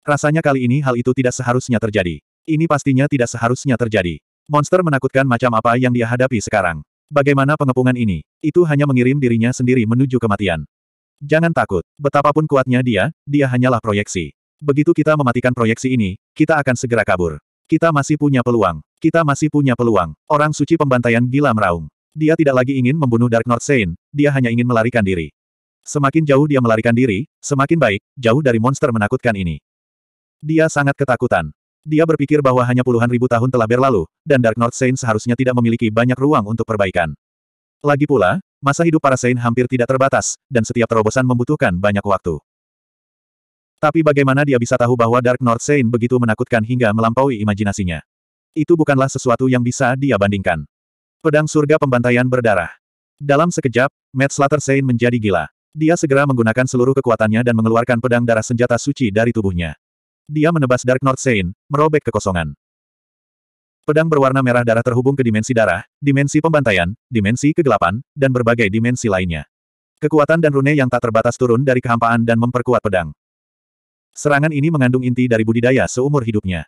Rasanya kali ini hal itu tidak seharusnya terjadi. Ini pastinya tidak seharusnya terjadi. Monster menakutkan macam apa yang dia hadapi sekarang. Bagaimana pengepungan ini? Itu hanya mengirim dirinya sendiri menuju kematian. Jangan takut, betapapun kuatnya dia, dia hanyalah proyeksi. Begitu kita mematikan proyeksi ini, kita akan segera kabur. Kita masih punya peluang. Kita masih punya peluang. Orang suci pembantaian gila meraung. Dia tidak lagi ingin membunuh Dark North Saint, dia hanya ingin melarikan diri. Semakin jauh dia melarikan diri, semakin baik, jauh dari monster menakutkan ini. Dia sangat ketakutan. Dia berpikir bahwa hanya puluhan ribu tahun telah berlalu, dan Dark North Saint seharusnya tidak memiliki banyak ruang untuk perbaikan. Lagi pula, masa hidup para Saint hampir tidak terbatas, dan setiap terobosan membutuhkan banyak waktu. Tapi bagaimana dia bisa tahu bahwa Dark North Sein begitu menakutkan hingga melampaui imajinasinya? Itu bukanlah sesuatu yang bisa dia bandingkan. Pedang surga pembantaian berdarah. Dalam sekejap, Matt Slater Sein menjadi gila. Dia segera menggunakan seluruh kekuatannya dan mengeluarkan pedang darah senjata suci dari tubuhnya. Dia menebas Dark North Sein, merobek kekosongan. Pedang berwarna merah darah terhubung ke dimensi darah, dimensi pembantaian, dimensi kegelapan, dan berbagai dimensi lainnya. Kekuatan dan rune yang tak terbatas turun dari kehampaan dan memperkuat pedang. Serangan ini mengandung inti dari budidaya seumur hidupnya.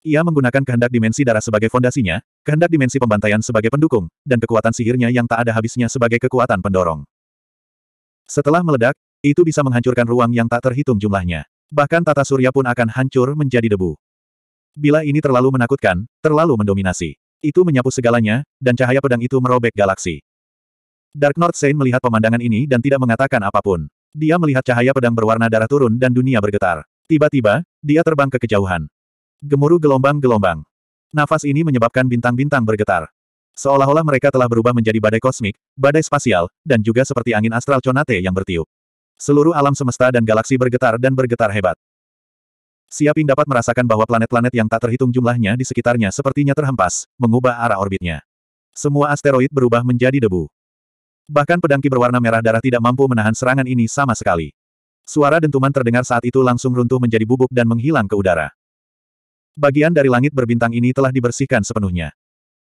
Ia menggunakan kehendak dimensi darah sebagai fondasinya, kehendak dimensi pembantaian sebagai pendukung, dan kekuatan sihirnya yang tak ada habisnya sebagai kekuatan pendorong. Setelah meledak, itu bisa menghancurkan ruang yang tak terhitung jumlahnya. Bahkan tata surya pun akan hancur menjadi debu. Bila ini terlalu menakutkan, terlalu mendominasi. Itu menyapu segalanya, dan cahaya pedang itu merobek galaksi. Dark North Saint melihat pemandangan ini dan tidak mengatakan apapun. Dia melihat cahaya pedang berwarna darah turun dan dunia bergetar. Tiba-tiba, dia terbang ke kejauhan. Gemuruh gelombang-gelombang. Nafas ini menyebabkan bintang-bintang bergetar. Seolah-olah mereka telah berubah menjadi badai kosmik, badai spasial, dan juga seperti angin astral conate yang bertiup. Seluruh alam semesta dan galaksi bergetar dan bergetar hebat. Siaping dapat merasakan bahwa planet-planet yang tak terhitung jumlahnya di sekitarnya sepertinya terhempas, mengubah arah orbitnya. Semua asteroid berubah menjadi debu. Bahkan pedangki berwarna merah darah tidak mampu menahan serangan ini sama sekali. Suara dentuman terdengar saat itu langsung runtuh menjadi bubuk dan menghilang ke udara. Bagian dari langit berbintang ini telah dibersihkan sepenuhnya.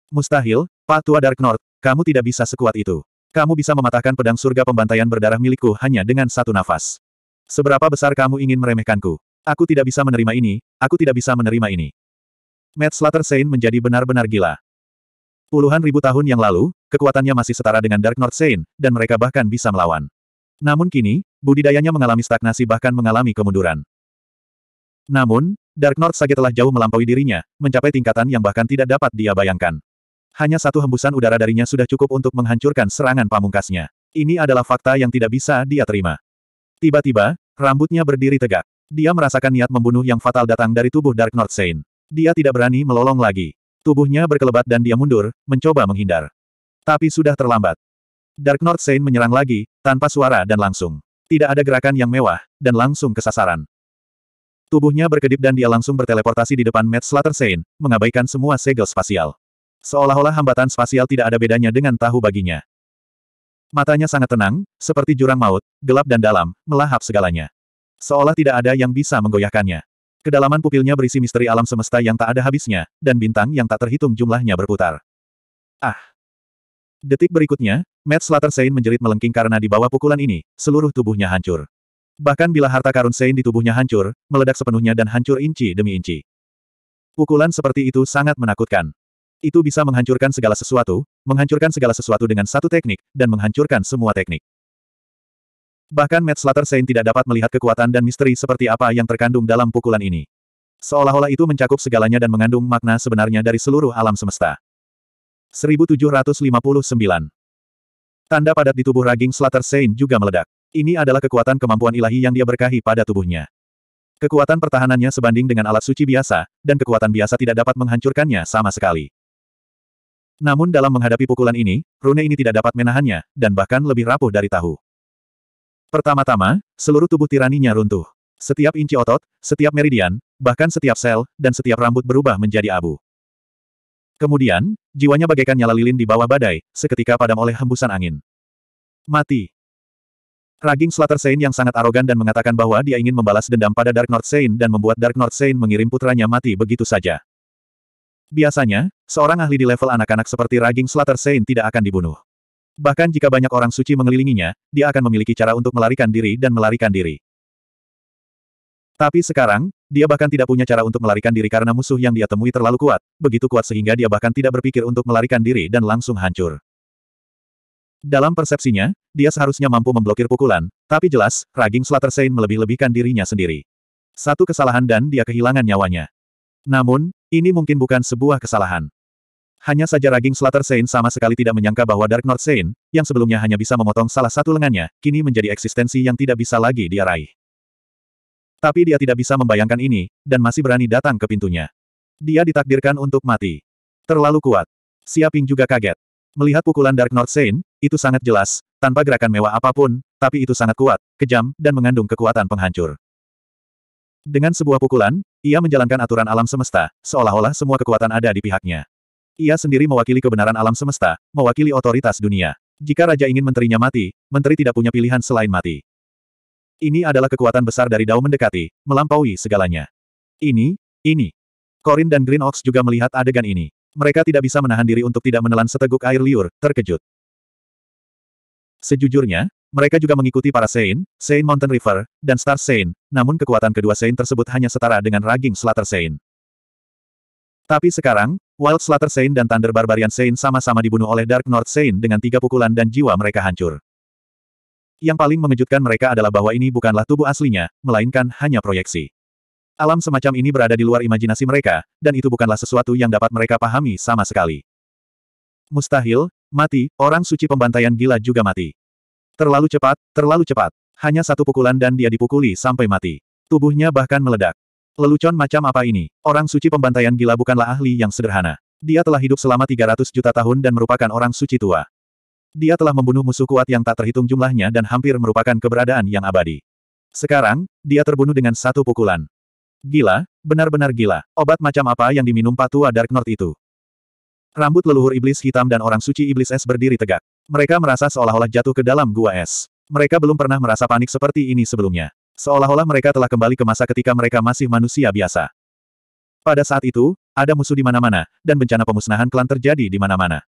Mustahil, Pak Tua Dark North, kamu tidak bisa sekuat itu. Kamu bisa mematahkan pedang surga pembantaian berdarah milikku hanya dengan satu nafas. Seberapa besar kamu ingin meremehkanku? Aku tidak bisa menerima ini, aku tidak bisa menerima ini. Matt Slater Sein menjadi benar-benar gila. Puluhan ribu tahun yang lalu, kekuatannya masih setara dengan Dark North Saint, dan mereka bahkan bisa melawan. Namun kini, budidayanya mengalami stagnasi bahkan mengalami kemunduran. Namun, Dark North Sage telah jauh melampaui dirinya, mencapai tingkatan yang bahkan tidak dapat dia bayangkan. Hanya satu hembusan udara darinya sudah cukup untuk menghancurkan serangan pamungkasnya. Ini adalah fakta yang tidak bisa dia terima. Tiba-tiba, rambutnya berdiri tegak. Dia merasakan niat membunuh yang fatal datang dari tubuh Dark North Saint. Dia tidak berani melolong lagi. Tubuhnya berkelebat dan dia mundur, mencoba menghindar. Tapi sudah terlambat. Dark North Saint menyerang lagi, tanpa suara dan langsung. Tidak ada gerakan yang mewah, dan langsung ke sasaran. Tubuhnya berkedip dan dia langsung berteleportasi di depan Matt Slater Saint, mengabaikan semua segel spasial. Seolah-olah hambatan spasial tidak ada bedanya dengan tahu baginya. Matanya sangat tenang, seperti jurang maut, gelap dan dalam, melahap segalanya. Seolah tidak ada yang bisa menggoyahkannya. Kedalaman pupilnya berisi misteri alam semesta yang tak ada habisnya, dan bintang yang tak terhitung jumlahnya berputar. Ah! Detik berikutnya, Matt Slater Sein menjerit melengking karena di bawah pukulan ini, seluruh tubuhnya hancur. Bahkan bila harta karun Sein di tubuhnya hancur, meledak sepenuhnya dan hancur inci demi inci. Pukulan seperti itu sangat menakutkan. Itu bisa menghancurkan segala sesuatu, menghancurkan segala sesuatu dengan satu teknik, dan menghancurkan semua teknik. Bahkan Matt Slater Sein tidak dapat melihat kekuatan dan misteri seperti apa yang terkandung dalam pukulan ini. Seolah-olah itu mencakup segalanya dan mengandung makna sebenarnya dari seluruh alam semesta. 1759. Tanda padat di tubuh raging Slater Saint juga meledak. Ini adalah kekuatan kemampuan ilahi yang dia berkahi pada tubuhnya. Kekuatan pertahanannya sebanding dengan alat suci biasa, dan kekuatan biasa tidak dapat menghancurkannya sama sekali. Namun dalam menghadapi pukulan ini, rune ini tidak dapat menahannya, dan bahkan lebih rapuh dari tahu. Pertama-tama, seluruh tubuh tiraninya runtuh. Setiap inci otot, setiap meridian, bahkan setiap sel, dan setiap rambut berubah menjadi abu. Kemudian, jiwanya bagaikan nyala lilin di bawah badai, seketika padam oleh hembusan angin. Mati. Raging Slater Sein yang sangat arogan dan mengatakan bahwa dia ingin membalas dendam pada Dark North Sein dan membuat Dark North Sein mengirim putranya mati begitu saja. Biasanya, seorang ahli di level anak-anak seperti Raging Slater Sein tidak akan dibunuh. Bahkan jika banyak orang suci mengelilinginya, dia akan memiliki cara untuk melarikan diri dan melarikan diri. Tapi sekarang, dia bahkan tidak punya cara untuk melarikan diri karena musuh yang dia temui terlalu kuat, begitu kuat sehingga dia bahkan tidak berpikir untuk melarikan diri dan langsung hancur. Dalam persepsinya, dia seharusnya mampu memblokir pukulan, tapi jelas, Raging Slater melebih-lebihkan dirinya sendiri. Satu kesalahan dan dia kehilangan nyawanya. Namun, ini mungkin bukan sebuah kesalahan. Hanya saja Raging Slater sama sekali tidak menyangka bahwa Dark North Sein, yang sebelumnya hanya bisa memotong salah satu lengannya, kini menjadi eksistensi yang tidak bisa lagi dia raih. Tapi dia tidak bisa membayangkan ini, dan masih berani datang ke pintunya. Dia ditakdirkan untuk mati. Terlalu kuat. Siaping juga kaget. Melihat pukulan Dark North Saint, itu sangat jelas, tanpa gerakan mewah apapun, tapi itu sangat kuat, kejam, dan mengandung kekuatan penghancur. Dengan sebuah pukulan, ia menjalankan aturan alam semesta, seolah-olah semua kekuatan ada di pihaknya. Ia sendiri mewakili kebenaran alam semesta, mewakili otoritas dunia. Jika raja ingin menterinya mati, menteri tidak punya pilihan selain mati. Ini adalah kekuatan besar dari Dao mendekati, melampaui segalanya. Ini, ini. Corin dan Green Ox juga melihat adegan ini. Mereka tidak bisa menahan diri untuk tidak menelan seteguk air liur, terkejut. Sejujurnya, mereka juga mengikuti para Sein, Sein Mountain River, dan Star Sein, namun kekuatan kedua Sein tersebut hanya setara dengan Raging Slater Sein. Tapi sekarang, Wild Slater Sein dan Thunder Barbarian Sein sama-sama dibunuh oleh Dark North Sein dengan tiga pukulan dan jiwa mereka hancur. Yang paling mengejutkan mereka adalah bahwa ini bukanlah tubuh aslinya, melainkan hanya proyeksi. Alam semacam ini berada di luar imajinasi mereka, dan itu bukanlah sesuatu yang dapat mereka pahami sama sekali. Mustahil, mati, orang suci pembantaian gila juga mati. Terlalu cepat, terlalu cepat. Hanya satu pukulan dan dia dipukuli sampai mati. Tubuhnya bahkan meledak. Lelucon macam apa ini? Orang suci pembantaian gila bukanlah ahli yang sederhana. Dia telah hidup selama 300 juta tahun dan merupakan orang suci tua. Dia telah membunuh musuh kuat yang tak terhitung jumlahnya dan hampir merupakan keberadaan yang abadi. Sekarang, dia terbunuh dengan satu pukulan. Gila, benar-benar gila. Obat macam apa yang diminum patua Dark North itu? Rambut leluhur iblis hitam dan orang suci iblis es berdiri tegak. Mereka merasa seolah-olah jatuh ke dalam gua es. Mereka belum pernah merasa panik seperti ini sebelumnya. Seolah-olah mereka telah kembali ke masa ketika mereka masih manusia biasa. Pada saat itu, ada musuh di mana-mana, dan bencana pemusnahan klan terjadi di mana-mana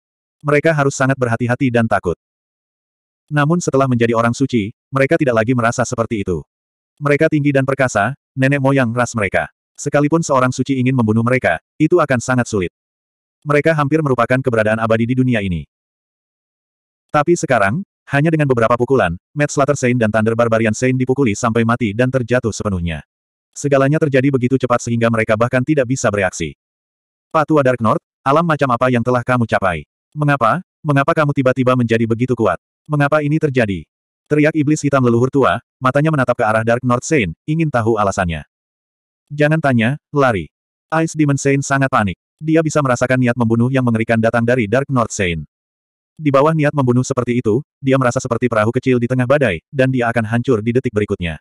mereka harus sangat berhati-hati dan takut. Namun setelah menjadi orang suci, mereka tidak lagi merasa seperti itu. Mereka tinggi dan perkasa, nenek moyang ras mereka. Sekalipun seorang suci ingin membunuh mereka, itu akan sangat sulit. Mereka hampir merupakan keberadaan abadi di dunia ini. Tapi sekarang, hanya dengan beberapa pukulan, Matt Slater Saint dan Thunder Barbarian Saint dipukuli sampai mati dan terjatuh sepenuhnya. Segalanya terjadi begitu cepat sehingga mereka bahkan tidak bisa bereaksi. Patua Dark North, alam macam apa yang telah kamu capai? Mengapa? Mengapa kamu tiba-tiba menjadi begitu kuat? Mengapa ini terjadi? Teriak iblis hitam leluhur tua, matanya menatap ke arah Dark North Saint, ingin tahu alasannya. Jangan tanya, lari. Ice Demon Saint sangat panik. Dia bisa merasakan niat membunuh yang mengerikan datang dari Dark North Saint. Di bawah niat membunuh seperti itu, dia merasa seperti perahu kecil di tengah badai, dan dia akan hancur di detik berikutnya.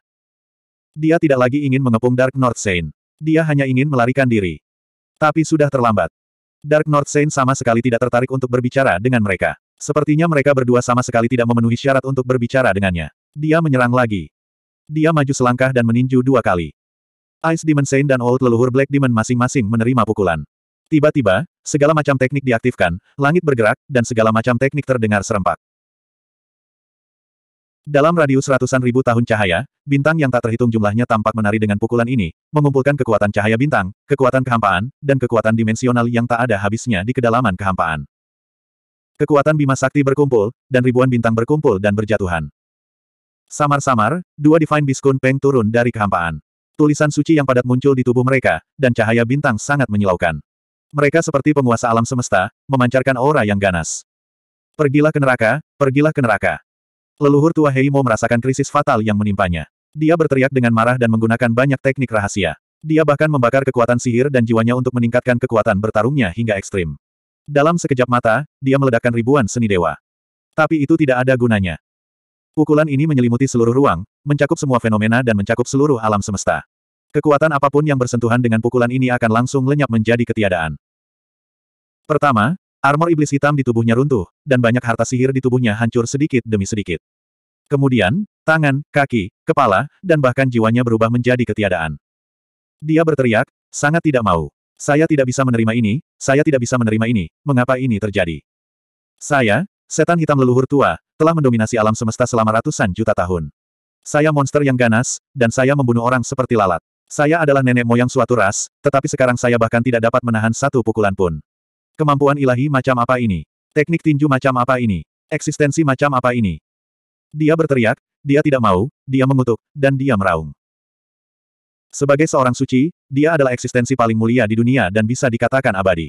Dia tidak lagi ingin mengepung Dark North Saint. Dia hanya ingin melarikan diri. Tapi sudah terlambat. Dark North Saint sama sekali tidak tertarik untuk berbicara dengan mereka. Sepertinya mereka berdua sama sekali tidak memenuhi syarat untuk berbicara dengannya. Dia menyerang lagi. Dia maju selangkah dan meninju dua kali. Ice Demon Saint dan Old Leluhur Black Demon masing-masing menerima pukulan. Tiba-tiba, segala macam teknik diaktifkan, langit bergerak, dan segala macam teknik terdengar serempak. Dalam radius ratusan ribu tahun cahaya, bintang yang tak terhitung jumlahnya tampak menari dengan pukulan ini, mengumpulkan kekuatan cahaya bintang, kekuatan kehampaan, dan kekuatan dimensional yang tak ada habisnya di kedalaman kehampaan. Kekuatan Bima Sakti berkumpul, dan ribuan bintang berkumpul dan berjatuhan. Samar-samar, dua Divine Biskun Peng turun dari kehampaan. Tulisan suci yang padat muncul di tubuh mereka, dan cahaya bintang sangat menyilaukan. Mereka seperti penguasa alam semesta, memancarkan aura yang ganas. Pergilah ke neraka, pergilah ke neraka. Leluhur tua Heimo merasakan krisis fatal yang menimpanya. Dia berteriak dengan marah dan menggunakan banyak teknik rahasia. Dia bahkan membakar kekuatan sihir dan jiwanya untuk meningkatkan kekuatan bertarungnya hingga ekstrim. Dalam sekejap mata, dia meledakkan ribuan seni dewa. Tapi itu tidak ada gunanya. Pukulan ini menyelimuti seluruh ruang, mencakup semua fenomena dan mencakup seluruh alam semesta. Kekuatan apapun yang bersentuhan dengan pukulan ini akan langsung lenyap menjadi ketiadaan. Pertama, Armor iblis hitam di tubuhnya runtuh, dan banyak harta sihir di tubuhnya hancur sedikit demi sedikit. Kemudian, tangan, kaki, kepala, dan bahkan jiwanya berubah menjadi ketiadaan. Dia berteriak, sangat tidak mau. Saya tidak bisa menerima ini, saya tidak bisa menerima ini, mengapa ini terjadi? Saya, setan hitam leluhur tua, telah mendominasi alam semesta selama ratusan juta tahun. Saya monster yang ganas, dan saya membunuh orang seperti lalat. Saya adalah nenek moyang suatu ras, tetapi sekarang saya bahkan tidak dapat menahan satu pukulan pun. Kemampuan ilahi macam apa ini? Teknik tinju macam apa ini? Eksistensi macam apa ini? Dia berteriak, dia tidak mau, dia mengutuk, dan dia meraung. Sebagai seorang suci, dia adalah eksistensi paling mulia di dunia dan bisa dikatakan abadi.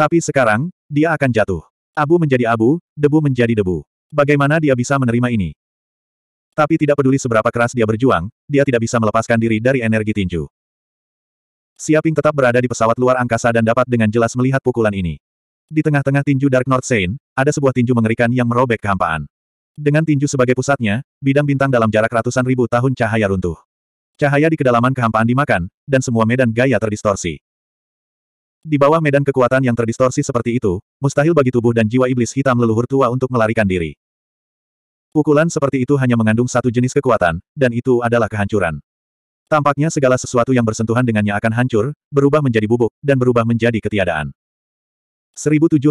Tapi sekarang, dia akan jatuh. Abu menjadi abu, debu menjadi debu. Bagaimana dia bisa menerima ini? Tapi tidak peduli seberapa keras dia berjuang, dia tidak bisa melepaskan diri dari energi tinju. Siaping tetap berada di pesawat luar angkasa dan dapat dengan jelas melihat pukulan ini. Di tengah-tengah tinju Dark North Sein, ada sebuah tinju mengerikan yang merobek kehampaan. Dengan tinju sebagai pusatnya, bidang bintang dalam jarak ratusan ribu tahun cahaya runtuh. Cahaya di kedalaman kehampaan dimakan, dan semua medan gaya terdistorsi. Di bawah medan kekuatan yang terdistorsi seperti itu, mustahil bagi tubuh dan jiwa iblis hitam leluhur tua untuk melarikan diri. Pukulan seperti itu hanya mengandung satu jenis kekuatan, dan itu adalah kehancuran. Tampaknya segala sesuatu yang bersentuhan dengannya akan hancur, berubah menjadi bubuk, dan berubah menjadi ketiadaan. 1760.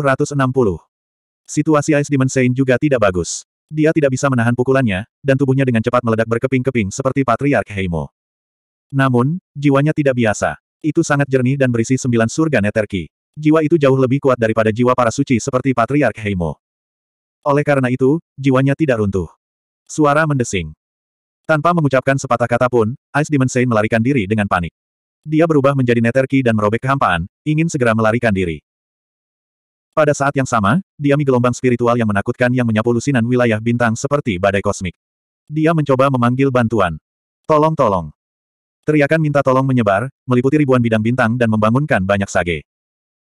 Situasi Ice Demon Saint juga tidak bagus. Dia tidak bisa menahan pukulannya, dan tubuhnya dengan cepat meledak berkeping-keping seperti Patriark Heimo. Namun, jiwanya tidak biasa. Itu sangat jernih dan berisi sembilan surga neterki. Jiwa itu jauh lebih kuat daripada jiwa para suci seperti Patriark Heimo. Oleh karena itu, jiwanya tidak runtuh. Suara mendesing. Tanpa mengucapkan sepatah kata pun, Ice Demon Saint melarikan diri dengan panik. Dia berubah menjadi neterki dan merobek kehampaan, ingin segera melarikan diri. Pada saat yang sama, diami gelombang spiritual yang menakutkan yang menyapu lusinan wilayah bintang seperti badai kosmik. Dia mencoba memanggil bantuan. Tolong tolong. Teriakan minta tolong menyebar, meliputi ribuan bidang bintang dan membangunkan banyak sage.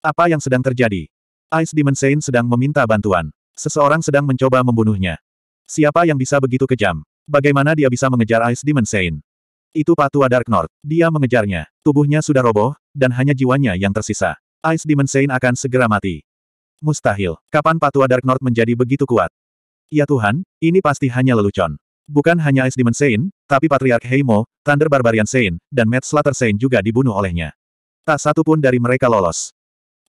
Apa yang sedang terjadi? Ice Demon Saint sedang meminta bantuan. Seseorang sedang mencoba membunuhnya. Siapa yang bisa begitu kejam? Bagaimana dia bisa mengejar Ice Demon Saint? Itu patua Dark North. Dia mengejarnya. Tubuhnya sudah roboh, dan hanya jiwanya yang tersisa. Ice Demon Saint akan segera mati. Mustahil. Kapan patua Dark North menjadi begitu kuat? Ya Tuhan, ini pasti hanya lelucon. Bukan hanya Ice Demon Saint, tapi Patriark Heimo, Thunder Barbarian Saint, dan Matt Slater Saint juga dibunuh olehnya. Tak satu pun dari mereka lolos.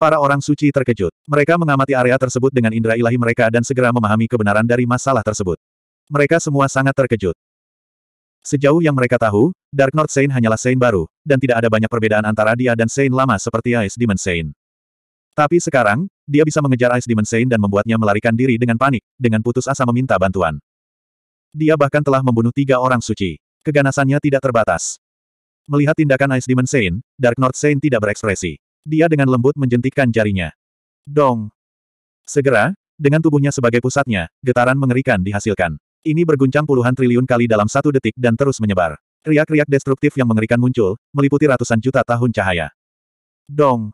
Para orang suci terkejut. Mereka mengamati area tersebut dengan indera ilahi mereka dan segera memahami kebenaran dari masalah tersebut. Mereka semua sangat terkejut. Sejauh yang mereka tahu, Dark North Saint hanyalah Saint baru, dan tidak ada banyak perbedaan antara dia dan Saint lama seperti Ice Demon Saint. Tapi sekarang, dia bisa mengejar Ice Demon Saint dan membuatnya melarikan diri dengan panik, dengan putus asa meminta bantuan. Dia bahkan telah membunuh tiga orang suci. Keganasannya tidak terbatas. Melihat tindakan Ice Demon Saint, Dark North Saint tidak berekspresi. Dia dengan lembut menjentikkan jarinya. Dong! Segera, dengan tubuhnya sebagai pusatnya, getaran mengerikan dihasilkan. Ini berguncang puluhan triliun kali dalam satu detik dan terus menyebar. Riak-riak destruktif yang mengerikan muncul, meliputi ratusan juta tahun cahaya. Dong!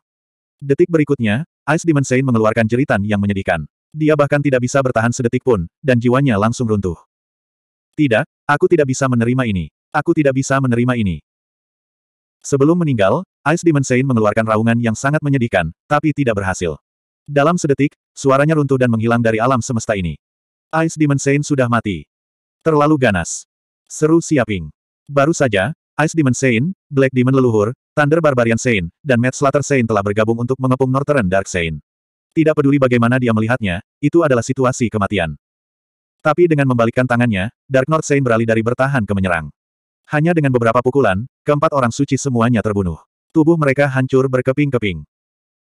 Detik berikutnya, Ice Demon Saint mengeluarkan jeritan yang menyedihkan. Dia bahkan tidak bisa bertahan sedetik pun, dan jiwanya langsung runtuh. Tidak, aku tidak bisa menerima ini. Aku tidak bisa menerima ini. Sebelum meninggal, Ice Demon Saint mengeluarkan raungan yang sangat menyedihkan, tapi tidak berhasil. Dalam sedetik, suaranya runtuh dan menghilang dari alam semesta ini. Ice Demon Saint sudah mati. Terlalu ganas. Seru Siaping. Baru saja, Ice Demon Saint, Black Demon Leluhur, Thunder Barbarian Saint, dan Mad Slater Saint telah bergabung untuk mengepung Northern Dark Saint. Tidak peduli bagaimana dia melihatnya, itu adalah situasi kematian. Tapi dengan membalikkan tangannya, Dark North Saint beralih dari bertahan ke menyerang. Hanya dengan beberapa pukulan, keempat orang suci semuanya terbunuh. Tubuh mereka hancur berkeping-keping.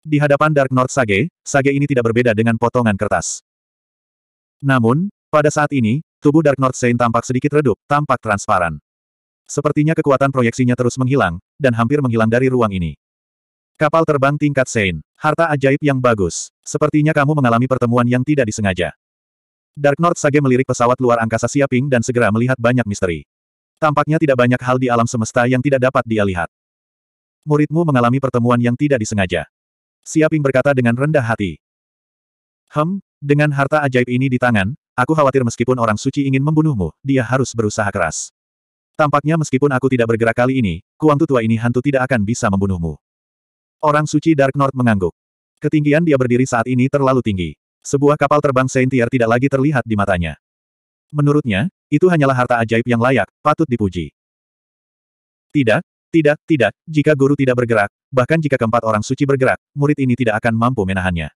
Di hadapan Dark North Sage, Sage ini tidak berbeda dengan potongan kertas. Namun, pada saat ini, tubuh Dark North Saint tampak sedikit redup, tampak transparan. Sepertinya kekuatan proyeksinya terus menghilang, dan hampir menghilang dari ruang ini. Kapal terbang tingkat Saint, harta ajaib yang bagus. Sepertinya kamu mengalami pertemuan yang tidak disengaja. Dark North Sage melirik pesawat luar angkasa Siaping dan segera melihat banyak misteri. Tampaknya tidak banyak hal di alam semesta yang tidak dapat dia lihat. Muridmu mengalami pertemuan yang tidak disengaja. Siaping berkata dengan rendah hati. Hem, dengan harta ajaib ini di tangan, aku khawatir meskipun orang suci ingin membunuhmu, dia harus berusaha keras. Tampaknya meskipun aku tidak bergerak kali ini, kuangtu tua ini hantu tidak akan bisa membunuhmu. Orang suci Dark North mengangguk. Ketinggian dia berdiri saat ini terlalu tinggi. Sebuah kapal terbang Saintier tidak lagi terlihat di matanya. Menurutnya, itu hanyalah harta ajaib yang layak, patut dipuji. Tidak, tidak, tidak, jika guru tidak bergerak, bahkan jika keempat orang suci bergerak, murid ini tidak akan mampu menahannya.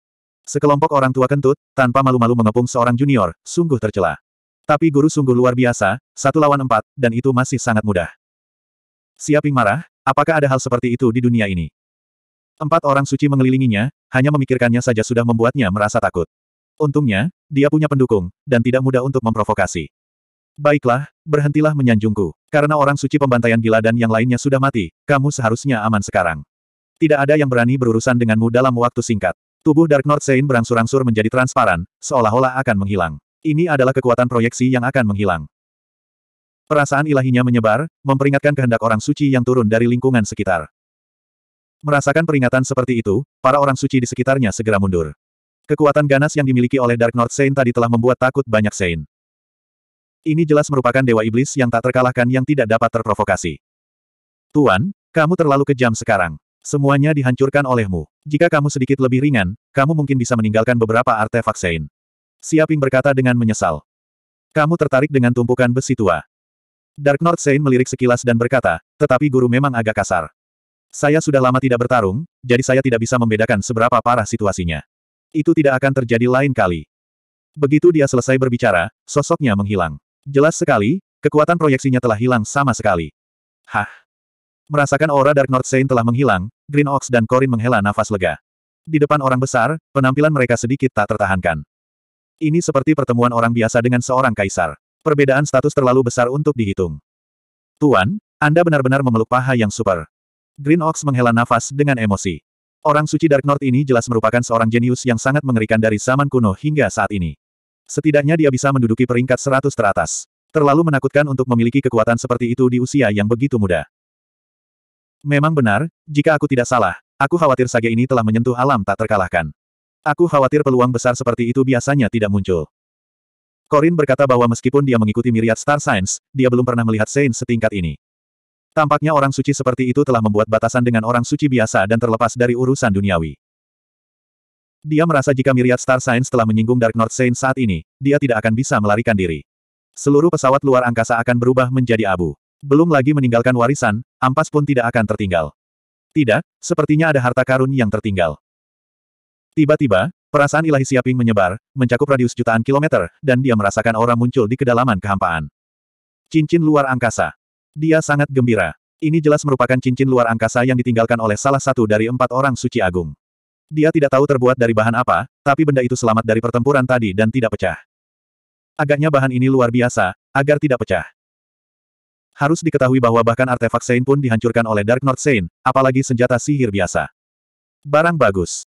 Sekelompok orang tua kentut, tanpa malu-malu mengepung seorang junior, sungguh tercela. Tapi guru sungguh luar biasa, satu lawan empat, dan itu masih sangat mudah. Siaping marah, apakah ada hal seperti itu di dunia ini? Empat orang suci mengelilinginya, hanya memikirkannya saja sudah membuatnya merasa takut. Untungnya, dia punya pendukung, dan tidak mudah untuk memprovokasi. Baiklah, berhentilah menyanjungku. Karena orang suci pembantaian gila dan yang lainnya sudah mati, kamu seharusnya aman sekarang. Tidak ada yang berani berurusan denganmu dalam waktu singkat. Tubuh Dark North Saint berangsur-angsur menjadi transparan, seolah-olah akan menghilang. Ini adalah kekuatan proyeksi yang akan menghilang. Perasaan ilahinya menyebar, memperingatkan kehendak orang suci yang turun dari lingkungan sekitar. Merasakan peringatan seperti itu, para orang suci di sekitarnya segera mundur. Kekuatan ganas yang dimiliki oleh Dark North Saint tadi telah membuat takut banyak Saint. Ini jelas merupakan dewa iblis yang tak terkalahkan yang tidak dapat terprovokasi. Tuan, kamu terlalu kejam sekarang. Semuanya dihancurkan olehmu. Jika kamu sedikit lebih ringan, kamu mungkin bisa meninggalkan beberapa artefak Sein. Siaping berkata dengan menyesal. Kamu tertarik dengan tumpukan besi tua. Dark North Sein melirik sekilas dan berkata, tetapi guru memang agak kasar. Saya sudah lama tidak bertarung, jadi saya tidak bisa membedakan seberapa parah situasinya. Itu tidak akan terjadi lain kali. Begitu dia selesai berbicara, sosoknya menghilang. Jelas sekali, kekuatan proyeksinya telah hilang sama sekali. Hah? Merasakan aura Dark North Sein telah menghilang, Green Ox dan Corin menghela nafas lega. Di depan orang besar, penampilan mereka sedikit tak tertahankan. Ini seperti pertemuan orang biasa dengan seorang kaisar. Perbedaan status terlalu besar untuk dihitung. Tuan, Anda benar-benar memeluk paha yang super. Green Ox menghela nafas dengan emosi. Orang suci Dark North ini jelas merupakan seorang jenius yang sangat mengerikan dari zaman kuno hingga saat ini. Setidaknya dia bisa menduduki peringkat seratus teratas. Terlalu menakutkan untuk memiliki kekuatan seperti itu di usia yang begitu muda. Memang benar, jika aku tidak salah, aku khawatir sage ini telah menyentuh alam tak terkalahkan. Aku khawatir peluang besar seperti itu biasanya tidak muncul. Corin berkata bahwa meskipun dia mengikuti miriat Star Science, dia belum pernah melihat Saint setingkat ini. Tampaknya orang suci seperti itu telah membuat batasan dengan orang suci biasa dan terlepas dari urusan duniawi. Dia merasa jika miriat Star Science telah menyinggung Dark North Saint saat ini, dia tidak akan bisa melarikan diri. Seluruh pesawat luar angkasa akan berubah menjadi abu belum lagi meninggalkan warisan, ampas pun tidak akan tertinggal. Tidak, sepertinya ada harta karun yang tertinggal. Tiba-tiba, perasaan ilahi Siaping menyebar, mencakup radius jutaan kilometer, dan dia merasakan aura muncul di kedalaman kehampaan. Cincin luar angkasa. Dia sangat gembira. Ini jelas merupakan cincin luar angkasa yang ditinggalkan oleh salah satu dari empat orang suci agung. Dia tidak tahu terbuat dari bahan apa, tapi benda itu selamat dari pertempuran tadi dan tidak pecah. Agaknya bahan ini luar biasa, agar tidak pecah. Harus diketahui bahwa bahkan artefak Sein pun dihancurkan oleh Dark North Sein, apalagi senjata sihir biasa. Barang bagus.